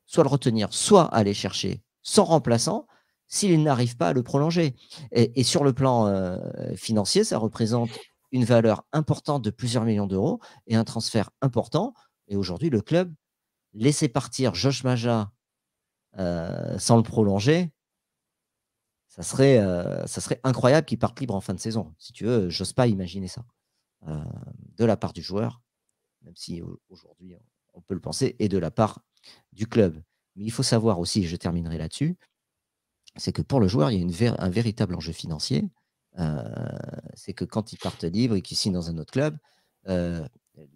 soit le retenir, soit aller chercher son remplaçant s'ils n'arrivent pas à le prolonger. Et, sur le plan euh, financier, ça représente une valeur importante de plusieurs millions d'euros et un transfert important. Et aujourd'hui, le club, laisser partir Josh Maja sans le prolonger, ça serait, euh, ça serait incroyable qu'il parte libre en fin de saison. Si tu veux, j'ose pas imaginer ça euh, de la part du joueur, même si aujourd'hui on peut le penser, et de la part du club. Mais il faut savoir aussi, et je terminerai là-dessus, c'est que pour le joueur, il y a une un véritable enjeu financier. Euh, c'est que quand ils partent libre et qu'ils signent dans un autre club, les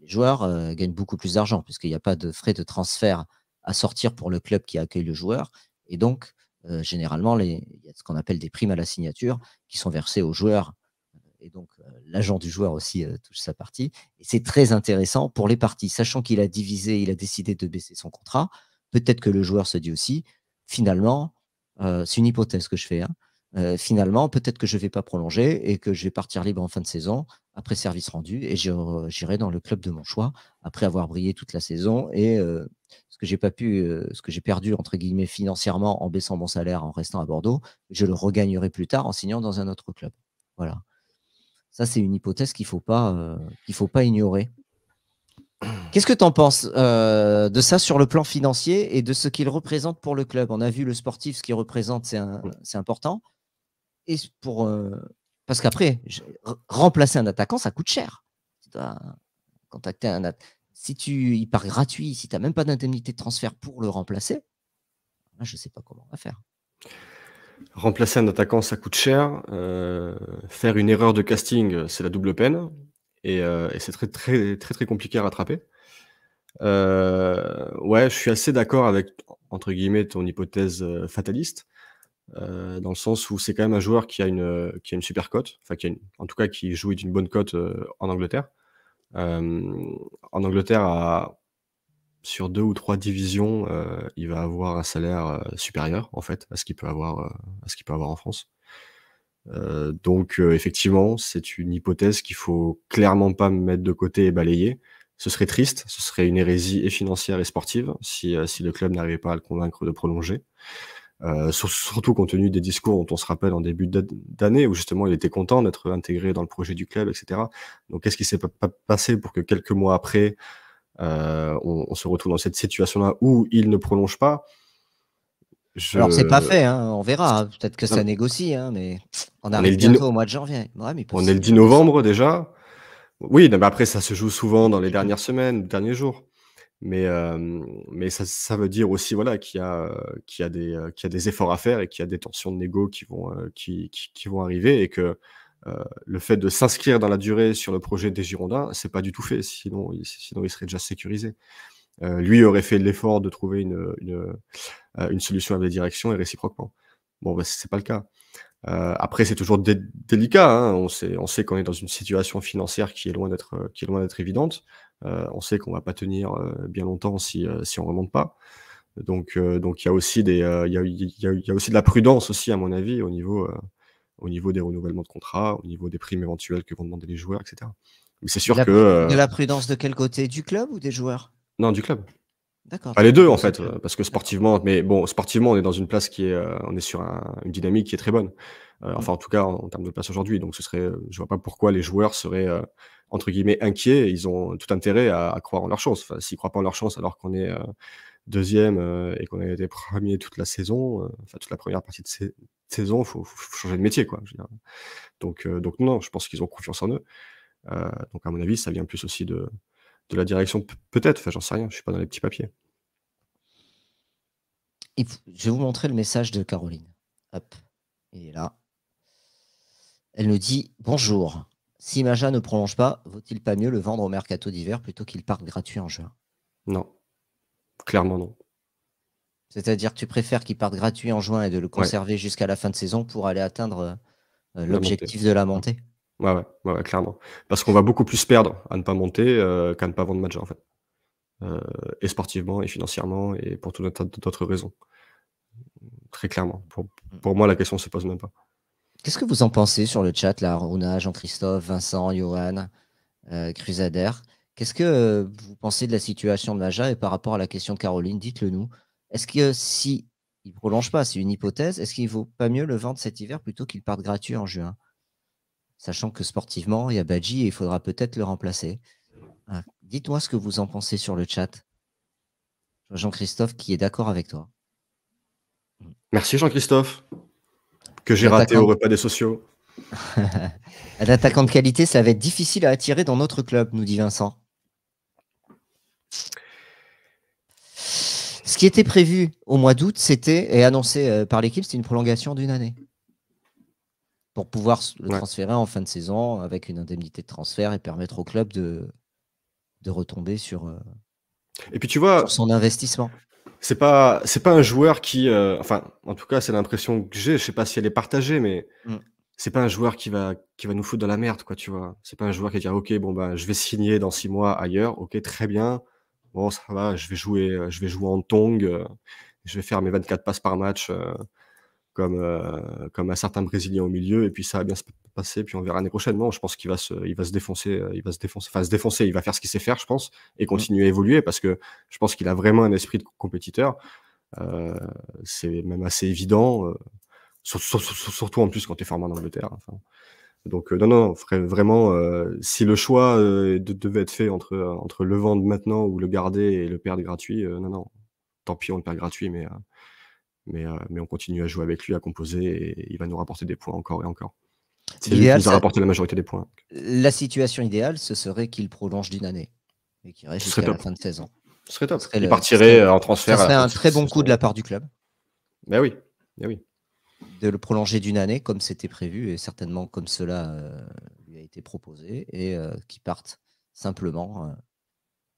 joueurs gagnent beaucoup plus d'argent puisqu'il n'y a pas de frais de transfert à sortir pour le club qui accueille le joueur. Et donc, euh, généralement, il y a ce qu'on appelle des primes à la signature qui sont versées aux joueurs. Euh, et donc, euh, l'agent du joueur aussi touche sa partie. Et c'est très intéressant pour les parties, sachant qu'il a divisé, il a décidé de baisser son contrat. Peut-être que le joueur se dit aussi, finalement, c'est une hypothèse que je fais, hein, finalement, peut-être que je ne vais pas prolonger et que je vais partir libre en fin de saison après service rendu et j'irai euh, dans le club de mon choix après avoir brillé toute la saison et ce que j'ai pas pu, ce que j'ai perdu entre guillemets financièrement en baissant mon salaire en restant à Bordeaux, je le regagnerai plus tard en signant dans un autre club. Voilà. Ça, c'est une hypothèse qu'il ne faut, faut pas ignorer. Qu'est-ce que tu en penses de ça sur le plan financier et de ce qu'il représente pour le club On a vu le sportif, ce qu'il représente, c'est important. Euh, parce qu'après remplacer un attaquant ça coûte cher contacter si tu il part gratuit si tu n'as même pas d'indemnité de transfert pour le remplacer ah, je ne sais pas comment on va faire remplacer un attaquant ça coûte cher euh, faire une erreur de casting c'est la double peine et, euh, c'est très très très très compliqué à rattraper ouais je suis assez d'accord avec entre guillemets ton hypothèse fataliste euh, dans le sens où c'est quand même un joueur qui a une, euh, qui a une super cote, enfin, en tout cas qui joue d'une bonne cote euh, en Angleterre. en Angleterre, à, sur deux ou trois divisions, il va avoir un salaire supérieur en fait à ce qu'il peut avoir, à ce peut avoir en France. donc effectivement, c'est une hypothèse qu'il faut clairement pas mettre de côté et balayer ce serait triste, ce serait une hérésie et financière et sportive si, si le club n'arrivait pas à le convaincre de prolonger. Euh, surtout compte tenu des discours dont on se rappelle en début d'année, où justement il était content d'être intégré dans le projet du club, etc. Donc qu'est-ce qui s'est passé pour que quelques mois après, euh, on, se retrouve dans cette situation-là où il ne prolonge pas Alors c'est pas fait, hein, on verra, peut-être que ça négocie, hein, mais on arrive bientôt au mois de janvier. on est le 10 novembre déjà. Oui, mais après ça se joue souvent dans les dernières semaines, derniers jours. Mais, mais ça, ça, veut dire aussi voilà, qu'il y, a, y, des, y a des efforts à faire et qu'il y a des tensions de négo qui vont, qui, qui, vont arriver et que le fait de s'inscrire dans la durée sur le projet des Girondins, n'est pas du tout fait, sinon, il, sinon il serait déjà sécurisé. lui aurait fait l'effort de trouver une, une, solution avec la directions et réciproquement. Bon, bah, ce n'est pas le cas. après, c'est toujours délicat. Hein, on sait, qu'on sait est dans une situation financière qui est qui est loin d'être évidente. Euh, on sait qu'on va pas tenir euh, bien longtemps si, euh, si on remonte pas. Donc, donc il y a aussi des, il y a, aussi de la prudence aussi à mon avis au niveau, au niveau des renouvellements de contrats, au niveau des primes éventuelles que vont demander les joueurs, etc. Mais c'est sûr la, que de la prudence de quel côté, du club ou des joueurs Non, du club. D'accord. les deux en fait, parce que sportivement, mais bon, sportivement, on est dans une place qui est, on est sur une dynamique qui est très bonne. Mmh. Enfin, en tout cas, en, termes de place aujourd'hui. Donc, ce serait, je vois pas pourquoi les joueurs seraient, entre guillemets, inquiets. Ils ont tout intérêt à, croire en leur chance. s'ils ne croient pas en leur chance alors qu'on est euh, deuxième euh, et qu'on a été premier toute la saison, euh, toute la première partie de saison, il faut, changer de métier. Quoi, Donc, donc, non, je pense qu'ils ont confiance en eux. donc, à mon avis, ça vient plus aussi de, la direction, peut-être. Enfin, j'en sais rien, je ne suis pas dans les petits papiers. je vais vous montrer le message de Caroline. Hop, il est là. Elle nous dit Bonjour, si Maja ne prolonge pas, vaut-il pas mieux le vendre au mercato d'hiver plutôt qu'il parte gratuit en juin Non. Clairement non. C'est-à-dire que tu préfères qu'il parte gratuit en juin et de le conserver jusqu'à la fin de saison pour aller atteindre euh, l'objectif de la montée ouais, ouais, clairement. Parce qu'on va beaucoup plus perdre à ne pas monter euh, qu'à ne pas vendre Maja, en fait. Euh, et sportivement, et financièrement, et pour tout un tas d'autres raisons. Très clairement. Pour, mm. pour moi, la question ne se pose même pas. Qu'est-ce que vous en pensez sur le chat, là, Runa, Jean-Christophe, Vincent, Johan, euh, Crusader Qu'est-ce que euh, vous pensez de la situation de Maja et par rapport à la question Caroline Dites-le nous. Est-ce que si il prolonge pas, c'est une hypothèse, est-ce qu'il vaut pas mieux le vendre cet hiver plutôt qu'il parte gratuit en juin Sachant que sportivement, il y a Badji et il faudra peut-être le remplacer. Euh, dites-moi ce que vous en pensez sur le chat. Jean-Christophe qui est d'accord avec toi. Merci Jean-Christophe que j'ai raté au repas des sociaux. un attaquant de qualité, ça va être difficile à attirer dans notre club, nous dit Vincent. Ce qui était prévu au mois d'août, c'était, et annoncé euh, par l'équipe, c'était une prolongation d'une année. Pour pouvoir le transférer en fin de saison avec une indemnité de transfert et permettre au club de, de retomber sur, euh, et puis tu vois, sur son investissement c'est pas c'est pas un joueur qui euh, enfin en tout cas c'est l'impression que j'ai je sais pas si elle est partagée mais mm. c'est pas un joueur qui va qui va nous foutre de la merde quoi tu vois c'est pas un joueur qui va dire ok bon bah je vais signer dans six mois ailleurs ok très bien bon ça va je vais jouer euh, je vais jouer en tong euh, je vais faire mes 24 passes par match comme comme un certain brésilien au milieu et puis ça eh bien puis on verra l'année prochaine. Non, je pense qu'il va se, il va se défoncer, euh, il va se défoncer, se défoncer, il va faire ce qu'il sait faire, je pense, et mmh. continuer à évoluer parce que je pense qu'il a vraiment un esprit de compétiteur. Euh, c'est même assez évident, euh, surtout en plus quand tu es formé en Angleterre. donc non, non, vraiment, si le choix devait être fait entre, entre le vendre maintenant ou le garder et le perdre gratuit, non, non, tant pis, on le perd gratuit, mais, mais, mais on continue à jouer avec lui, à composer, et il va nous rapporter des points encore et encore. C'est la majorité des points. La situation idéale, ce serait qu'il prolonge d'une année et qu'il reste jusqu'à la fin de saison. Ce serait top. il partirait euh, en transfert. Ce serait un très bon coup de la part du club. Ben oui, ben oui. De le prolonger d'une année comme c'était prévu et certainement comme cela euh, lui a été proposé et euh, qu'il parte simplement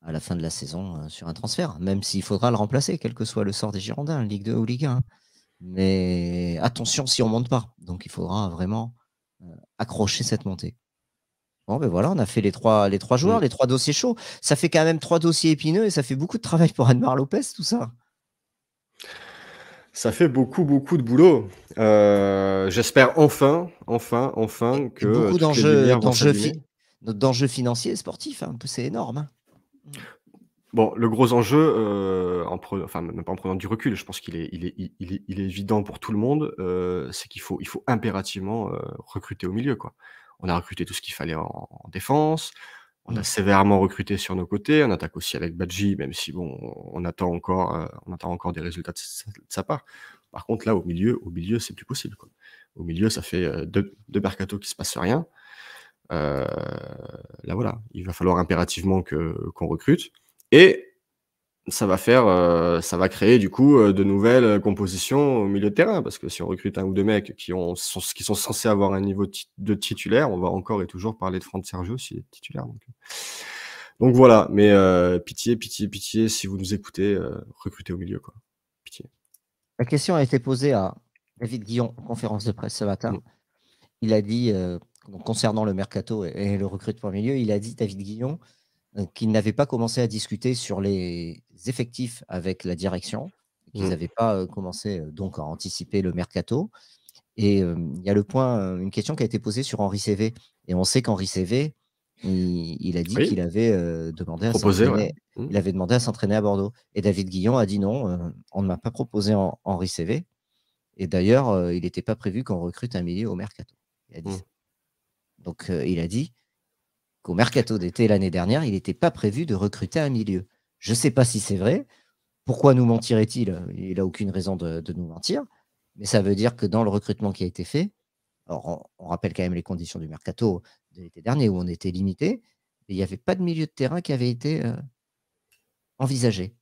à la fin de la saison sur un transfert, même s'il faudra le remplacer, quel que soit le sort des Girondins, Ligue 2 ou Ligue 1. Mais attention si on ne monte pas. Donc il faudra vraiment euh, accrocher cette montée. Bon, ben voilà, on a fait les trois, les trois joueurs, les trois dossiers chauds. Ça fait quand même trois dossiers épineux et ça fait beaucoup de travail pour Anne-Marie Lopez, tout ça. Ça fait beaucoup, beaucoup de boulot. Euh, j'espère enfin, enfin, enfin que. beaucoup d'enjeux financiers et sportifs, hein. c'est énorme. Hein. Bon, le gros enjeu, euh, enfin, même pas en prenant du recul, je pense qu'il est, il est, évident pour tout le monde, euh, c'est qu'il faut, impérativement euh, recruter au milieu. Quoi. On a recruté tout ce qu'il fallait en, défense, on a mmh. sévèrement recruté sur nos côtés, on attaque aussi avec Badji, même si bon, on attend encore, on attend encore des résultats de sa, part. Par contre, là, au milieu, au milieu, c'est plus possible. Au milieu, ça fait deux, deux qui qui se passe rien. là, voilà, il va falloir impérativement qu'on recrute. Et ça va faire, euh, ça va créer du coup euh, de nouvelles euh, compositions au milieu de terrain parce que si on recrute un ou deux mecs qui ont sont, qui sont censés avoir un niveau de titulaire, on va encore et toujours parler de Franck Sergio s'il est titulaire. Donc, voilà, mais pitié, pitié, pitié, si vous nous écoutez, recrutez au milieu quoi. Pitié. La question a été posée à David Guillon en conférence de presse ce matin. Mm. Il a dit concernant le mercato et le recrutement au milieu, il a dit David Guillon qu'ils n'avaient pas commencé à discuter sur les effectifs avec la direction, qu'ils mmh. n'avaient pas commencé donc à anticiper le mercato. Et il y a le point, une question qui a été posée sur Henri CV. Et on sait qu'Henri CV, il, a dit qu'il avait, demandé à mmh. avait demandé à s'entraîner à Bordeaux. Et David Guillon a dit non, on ne m'a pas proposé Henri CV. Et d'ailleurs, il n'était pas prévu qu'on recrute un milieu au mercato. Donc il a dit, mmh qu'au mercato d'été l'année dernière, il n'était pas prévu de recruter un milieu. Je ne sais pas si c'est vrai. Pourquoi nous mentirait-il Il n'a aucune raison de, nous mentir. Mais ça veut dire que dans le recrutement qui a été fait, on, rappelle quand même les conditions du mercato de l'été dernier où on était limité, il n'y avait pas de milieu de terrain qui avait été euh, envisagé.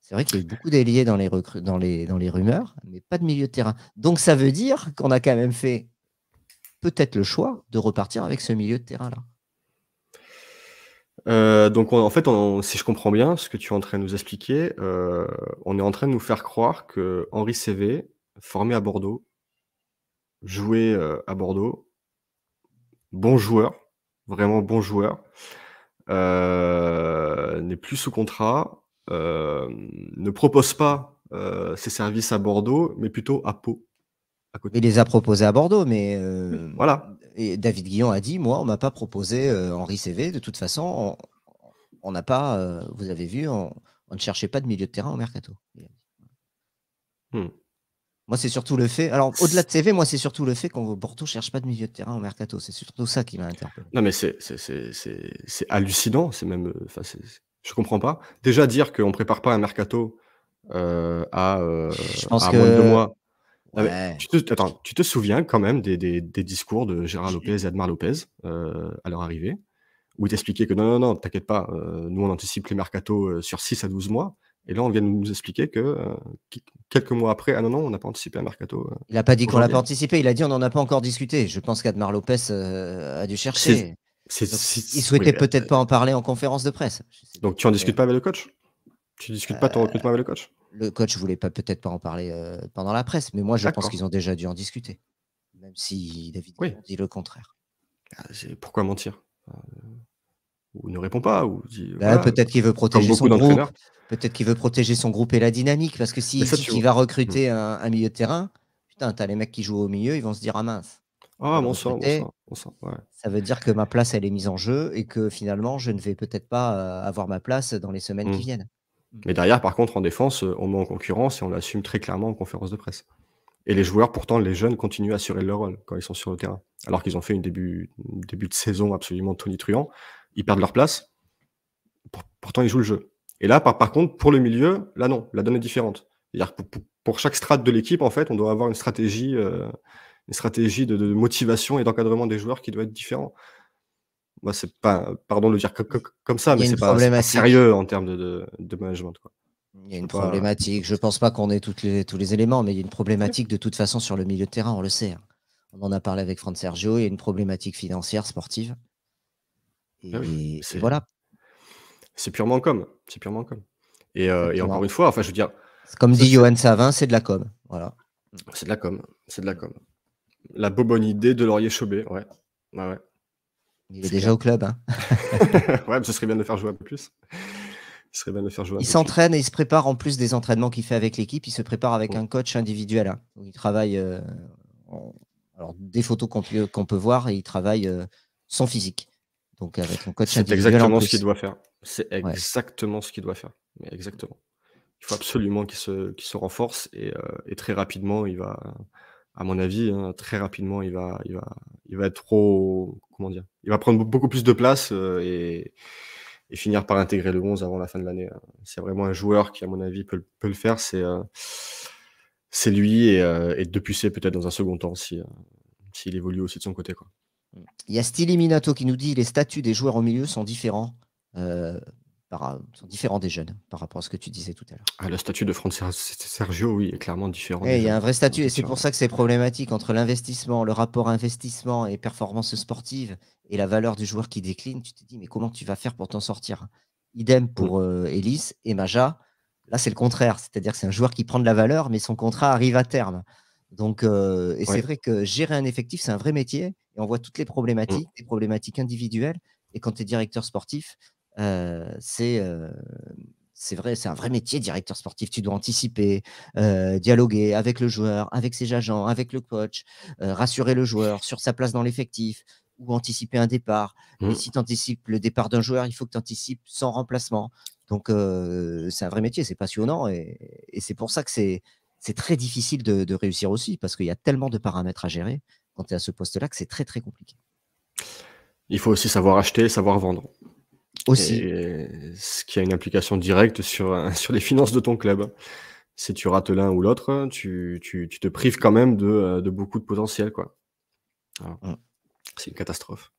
C'est vrai qu'il y a eu beaucoup d'ailiers dans les rumeurs, mais pas de milieu de terrain. Donc ça veut dire qu'on a quand même fait peut-être le choix de repartir avec ce milieu de terrain-là. Euh, donc en fait, si je comprends bien ce que tu es en train de nous expliquer, euh, on est en train de nous faire croire que Henri Cévé, formé à Bordeaux, joué euh, à Bordeaux, bon joueur, vraiment bon joueur, n'est plus sous contrat, ne propose pas ses services à Bordeaux, mais plutôt à Pau. À Il les a proposés à Bordeaux, mais voilà et David Guillon a dit, moi, on m'a pas proposé euh, Henri CV. De toute façon, on n'a pas, euh, vous avez vu, on, ne cherchait pas de milieu de terrain au mercato. Hmm. Moi, c'est surtout le fait. Alors, au-delà de CV, moi, c'est surtout le fait qu'on ne cherche pas de milieu de terrain au mercato. C'est surtout ça qui m'a interpellé. Non, mais c'est hallucinant. C'est même, euh, je comprends pas. Déjà dire qu'on prépare pas un mercato à, je moins de deux mois. Ah tu, te, souviens quand même des, discours de Gérard Lopez et Admar Lopez euh, à leur arrivée, où ils t'expliquaient que non, non, non, t'inquiète pas, euh, nous on anticipe les mercato euh, sur 6 à 12 mois. Et là, on vient de nous expliquer que quelques mois après, ah non, non, on n'a pas anticipé un mercato. il n'a pas dit qu'on l'a pas anticipé, il a dit on n'en a pas encore discuté. Je pense qu'Admar Lopez a dû chercher. il souhaitait peut-être pas en parler en conférence de presse. Donc tu en discutes pas avec le coach Tu discutes pas ton recrutement avec le coach le coach voulait pas peut-être pas en parler euh, pendant la presse, mais moi je pense qu'ils ont déjà dû en discuter, même si David dit le contraire. Ah, pourquoi mentir euh, Ou ne répond pas ou bah, peut-être qu'il veut protéger son groupe. Peut-être qu'il veut protéger son groupe et la dynamique, parce que si, va mm. recruter un, milieu de terrain, putain, t'as les mecs qui jouent au milieu, ils vont se dire ah mince. Ah, bon Ça veut dire que ma place, elle est mise en jeu et que finalement, je ne vais peut-être pas euh, avoir ma place dans les semaines qui mm. viennent. Mais derrière, par contre, en défense, euh, on met en concurrence et on l'assume très clairement en conférence de presse. Et les joueurs, pourtant, les jeunes, continuent à assurer leur rôle quand ils sont sur le terrain. Alors qu'ils ont fait une début, début de saison absolument tonitruant, ils perdent leur place. pourtant, ils jouent le jeu. Et là, par, contre, pour le milieu, là, non, la donne est différente. C'est-à-dire pour, chaque strate de l'équipe, en fait, on doit avoir une stratégie, euh, une stratégie de, de motivation et d'encadrement des joueurs qui doit être différente. Moi, c'est pas, pardon de le dire comme ça, mais c'est pas, sérieux en termes de, de, management. Quoi. Il y a une problématique. Je pense pas qu'on ait toutes les, tous les éléments, mais il y a une problématique de toute façon sur le milieu de terrain, on le sait. Hein. On en a parlé avec Fran Sergio. Il y a une problématique financière, sportive. Et, ah voilà. C'est purement comme. C'est purement euh, Et, encore une fois, enfin, je veux dire. Comme dit Johan Savin, c'est de la com. Voilà. C'est de la com. C'est de la com. La bonne idée de Laurier Chaubet, ouais. ouais, ouais. Il est, déjà au club. Hein. ouais, mais ce serait bien de le faire jouer un peu plus. Ce serait bien de faire jouer. il s'entraîne et il se prépare en plus des entraînements qu'il fait avec l'équipe. Il se prépare avec un coach individuel. Hein. il travaille. Euh, alors, des photos qu'on peut, peut voir, et il travaille euh, son physique. Donc, avec coach C'est exactement ce qu'il doit faire. C'est exactement ce qu'il doit faire. exactement. Il faut absolument qu'il se, se renforce et, euh, et, très rapidement, il va à mon avis, hein, très rapidement, il va, il va, il va être trop, comment dire, il va prendre beaucoup plus de place euh, et, finir par intégrer le 11 avant la fin de l'année. Hein. C'est vraiment un joueur qui, à mon avis, peut, le faire. C'est, euh, c'est lui et, euh, et peut-être dans un second temps si, euh, s'il évolue aussi de son côté. Quoi. Il y a Minato qui nous dit les statuts des joueurs au milieu sont différents. Euh, sont différents des jeunes par rapport à ce que tu disais tout à l'heure. Ah, le statut de Franck Sergio, oui, est clairement différent. Eh, il y a un vrai statut, et c'est pour ça que c'est problématique entre l'investissement, le rapport investissement et performance sportive et la valeur du joueur qui décline. Tu te dis, mais comment tu vas faire pour t'en sortir Idem pour Elis euh, et Maja. Là, c'est le contraire, c'est-à-dire que c'est un joueur qui prend de la valeur, mais son contrat arrive à terme. Donc, euh, et c'est vrai que gérer un effectif, c'est un vrai métier, et on voit toutes les mm. problématiques, les problématiques individuelles. Et quand tu es directeur sportif, c'est c'est vrai, c'est un vrai métier, directeur sportif. Tu dois anticiper, dialoguer avec le joueur, avec ses agents, avec le coach, rassurer le joueur sur sa place dans l'effectif ou anticiper un départ. Et mmh. si tu anticipes le départ d'un joueur, il faut que tu anticipes sans remplacement. Donc, c'est un vrai métier, c'est passionnant et, c'est pour ça que c'est très difficile de, de, réussir aussi parce qu'il y a tellement de paramètres à gérer quand tu es à ce poste-là que c'est très, très compliqué. Il faut aussi savoir acheter, savoir vendre. Aussi. ce qui a une implication directe sur, euh, sur les finances de ton club. Si tu rates l'un ou l'autre, tu, tu, te prives quand même de, euh, de beaucoup de potentiel. quoi. Mm. C'est une catastrophe.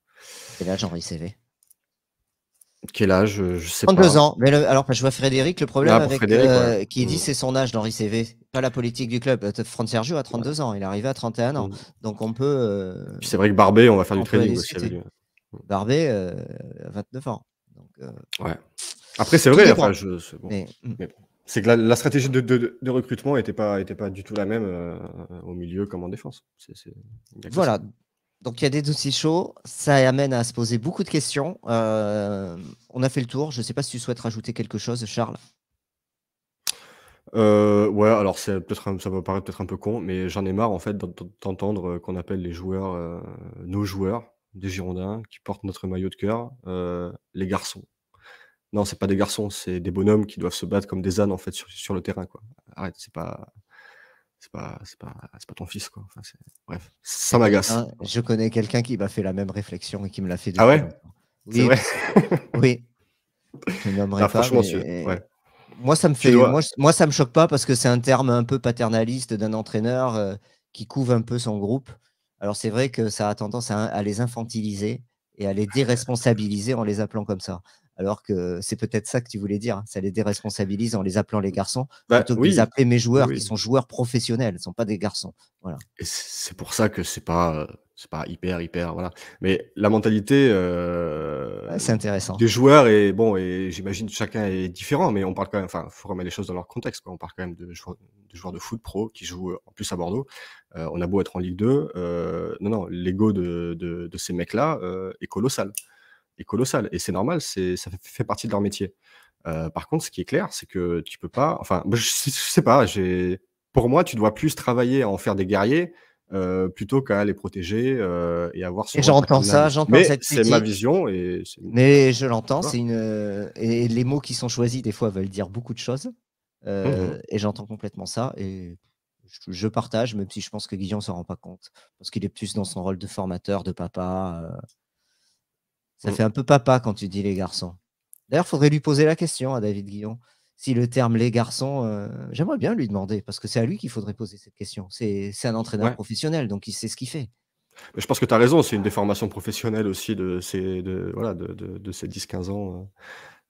Quel âge Henri CV Quel âge Je, sais 32 ans. Mais alors, je vois Frédéric, le problème ah, avec, euh, qui dit mm. c'est son âge d'Henri CV, pas la politique du club. Franck Sergio a 32 ans, il est arrivé à 31 ans. Mm. Donc, on peut. c'est vrai que Barbet, on va faire du trading aussi. Barbet, 29 ans. Euh, Après, c'est vrai. Mm. c'est que la, stratégie de, recrutement n'était pas, était pas du tout la même euh, au milieu comme en défense. Voilà. Donc il y a des dossiers chauds, ça amène à se poser beaucoup de questions. Euh, on a fait le tour. Je ne sais pas si tu souhaites rajouter quelque chose, Charles. ouais, alors c'est peut ça va paraître peut-être un peu con, mais j'en ai marre en fait d'entendre qu'on appelle les joueurs nos joueurs des Girondins qui portent notre maillot de cœur, euh, les garçons. Non, c'est pas des garçons, c'est des bonhommes qui doivent se battre comme des ânes en fait sur, le terrain quoi. Arrête, c'est pas c'est pas c'est pas, pas ton fils quoi. bref, ça m'agace. Je connais quelqu'un qui m'a fait la même réflexion et qui me l'a fait. Ah ouais. Oui. Vrai oui. nommerai ah, pas. Franchement, Moi, ça me fait. Moi, ça me choque pas parce que c'est un terme un peu paternaliste d'un entraîneur euh, qui couve un peu son groupe alors c'est vrai que ça a tendance à, les infantiliser et à les déresponsabiliser en les appelant comme ça alors que c'est peut-être ça que tu voulais dire. Hein. Ça les déresponsabilise en les appelant les bah, garçons, bah plutôt que appellent mes joueurs, qui sont joueurs professionnels, ne sont pas des garçons. Voilà. C'est pour ça que c'est pas, euh, c'est pas hyper hyper voilà. Mais la mentalité, euh, c'est intéressant. Des joueurs et bon et j'imagine chacun est différent, mais on parle quand même. Enfin, faut remettre les choses dans leur contexte. Quoi. On parle quand même de joueurs, de foot pro qui jouent euh, en plus à Bordeaux. on a beau être en Ligue 2, non non, l'ego de, de, de, ces mecs là est colossal est colossal. Et c'est normal, c'est, ça fait partie de leur métier. Euh, par contre, ce qui est clair, c'est que tu peux pas. Enfin, bah, je, sais pas. J'ai, pour moi, tu dois plus travailler à en faire des guerriers euh, plutôt qu'à les protéger euh, et avoir. Ce j'entends ça, j'entends cette C'est ma vision et. Mais je l'entends. C'est une. Et les mots qui sont choisis des fois veulent dire beaucoup de choses. Mmh, mmh. Et j'entends complètement ça et. Je, partage, même si je pense que Guillaume ne s'en rend pas compte, parce qu'il est plus dans son rôle de formateur, de papa. Ça mm. fait un peu papa quand tu dis les garçons. D'ailleurs, il faudrait lui poser la question à David Guillon. Si le terme les garçons, euh, j'aimerais bien lui demander, parce que c'est à lui qu'il faudrait poser cette question. C'est un entraîneur professionnel, donc il sait ce qu'il fait. je pense que tu as raison, c'est une déformation professionnelle aussi de ces, de, voilà, 10-15 ans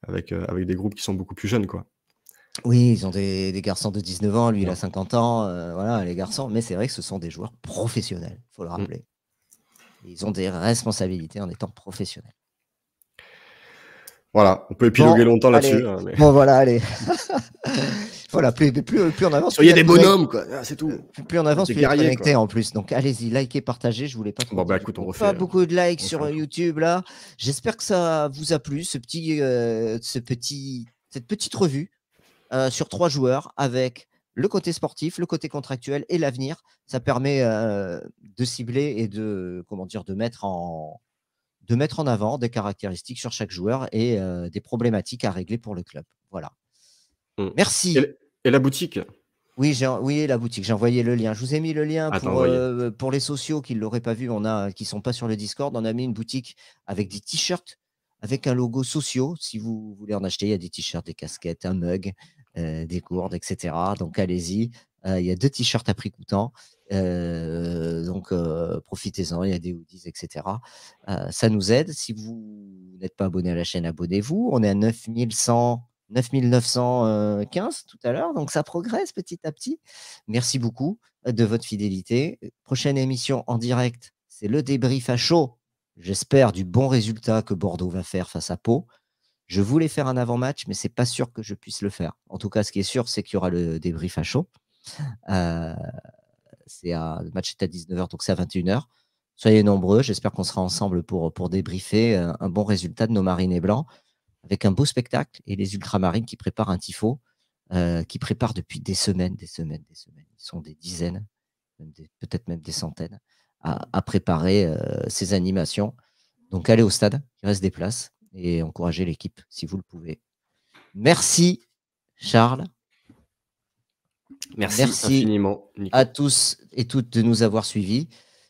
euh, avec, euh, avec des groupes qui sont beaucoup plus jeunes. quoi. Oui, ils ont des, garçons de 19 ans, lui il a 50 ans, voilà, les garçons, mais c'est vrai que ce sont des joueurs professionnels, il faut le mm. rappeler ils ont des responsabilités en étant professionnels. Voilà, on peut épiloguer longtemps là-dessus. Hein, bon, voilà, allez. voilà, plus, plus, avance... on avance. a des bonhommes, quoi. Ah, c'est tout. Plus, en on avance, plus guerrier, connecté en plus. Donc, allez-y, likez, partagez. Je voulais pas. Bon, bah, écoute, on refait. Pas beaucoup de hein. likes sur YouTube, là. J'espère que ça vous a plu, ce petit, euh, ce petit, cette petite revue euh, sur trois joueurs avec le côté sportif, le côté contractuel et l'avenir. Ça permet euh, de cibler et de comment dire de mettre en de mettre en avant des caractéristiques sur chaque joueur et euh, des problématiques à régler pour le club. Voilà. Mmh. Merci. Et, la boutique oui, j'ai, oui, la boutique, j'ai envoyé le lien. Je vous ai mis le lien ah, euh, pour, les sociaux qui ne l'auraient pas vu, on a, qui ne sont pas sur le Discord. On a mis une boutique avec des t-shirts, avec un logo sociaux. Si vous voulez en acheter, il y a des t-shirts, des casquettes, un mug. Euh, des gourdes, etc. Donc allez-y. Euh, il y a deux t-shirts à prix coûtant. Euh, donc profitez-en, il y a des hoodies, etc. ça nous aide. Si vous n'êtes pas abonné à la chaîne, abonnez-vous. On est à 9100 9915 tout à l'heure, donc ça progresse petit à petit. Merci beaucoup de votre fidélité. Prochaine émission en direct, c'est le débrief à chaud, j'espère, du bon résultat que Bordeaux va faire face à Pau. Je voulais faire un avant-match, mais c'est pas sûr que je puisse le faire. En tout cas, ce qui est sûr, c'est qu'il y aura le débrief à chaud. Euh, c'est à, le match est à 19h, donc c'est à 21h. Soyez nombreux, j'espère qu'on sera ensemble pour, pour débriefer euh, un bon résultat de nos marines et blancs avec un beau spectacle et les ultramarines qui préparent un tifo, euh, qui préparent depuis des semaines, des semaines, des semaines. Ils sont des dizaines, peut-être même des centaines à, préparer ces animations. Donc allez au stade, il reste des places et encouragez l'équipe si vous le pouvez. Merci, Charles. Merci, infiniment, à tous et toutes de nous avoir suivis.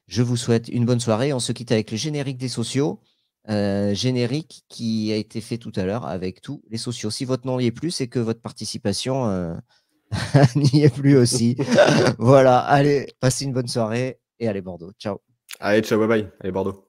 Je vous souhaite une bonne soirée. On se quitte avec le générique des sociaux. Euh, générique qui a été fait tout à l'heure avec tous les sociaux. Si votre nom n'y est plus, c'est que votre participation euh, n'y est plus aussi. voilà, allez, passez une bonne soirée et allez Bordeaux. Ciao. Allez, ciao, bye bye. Allez Bordeaux.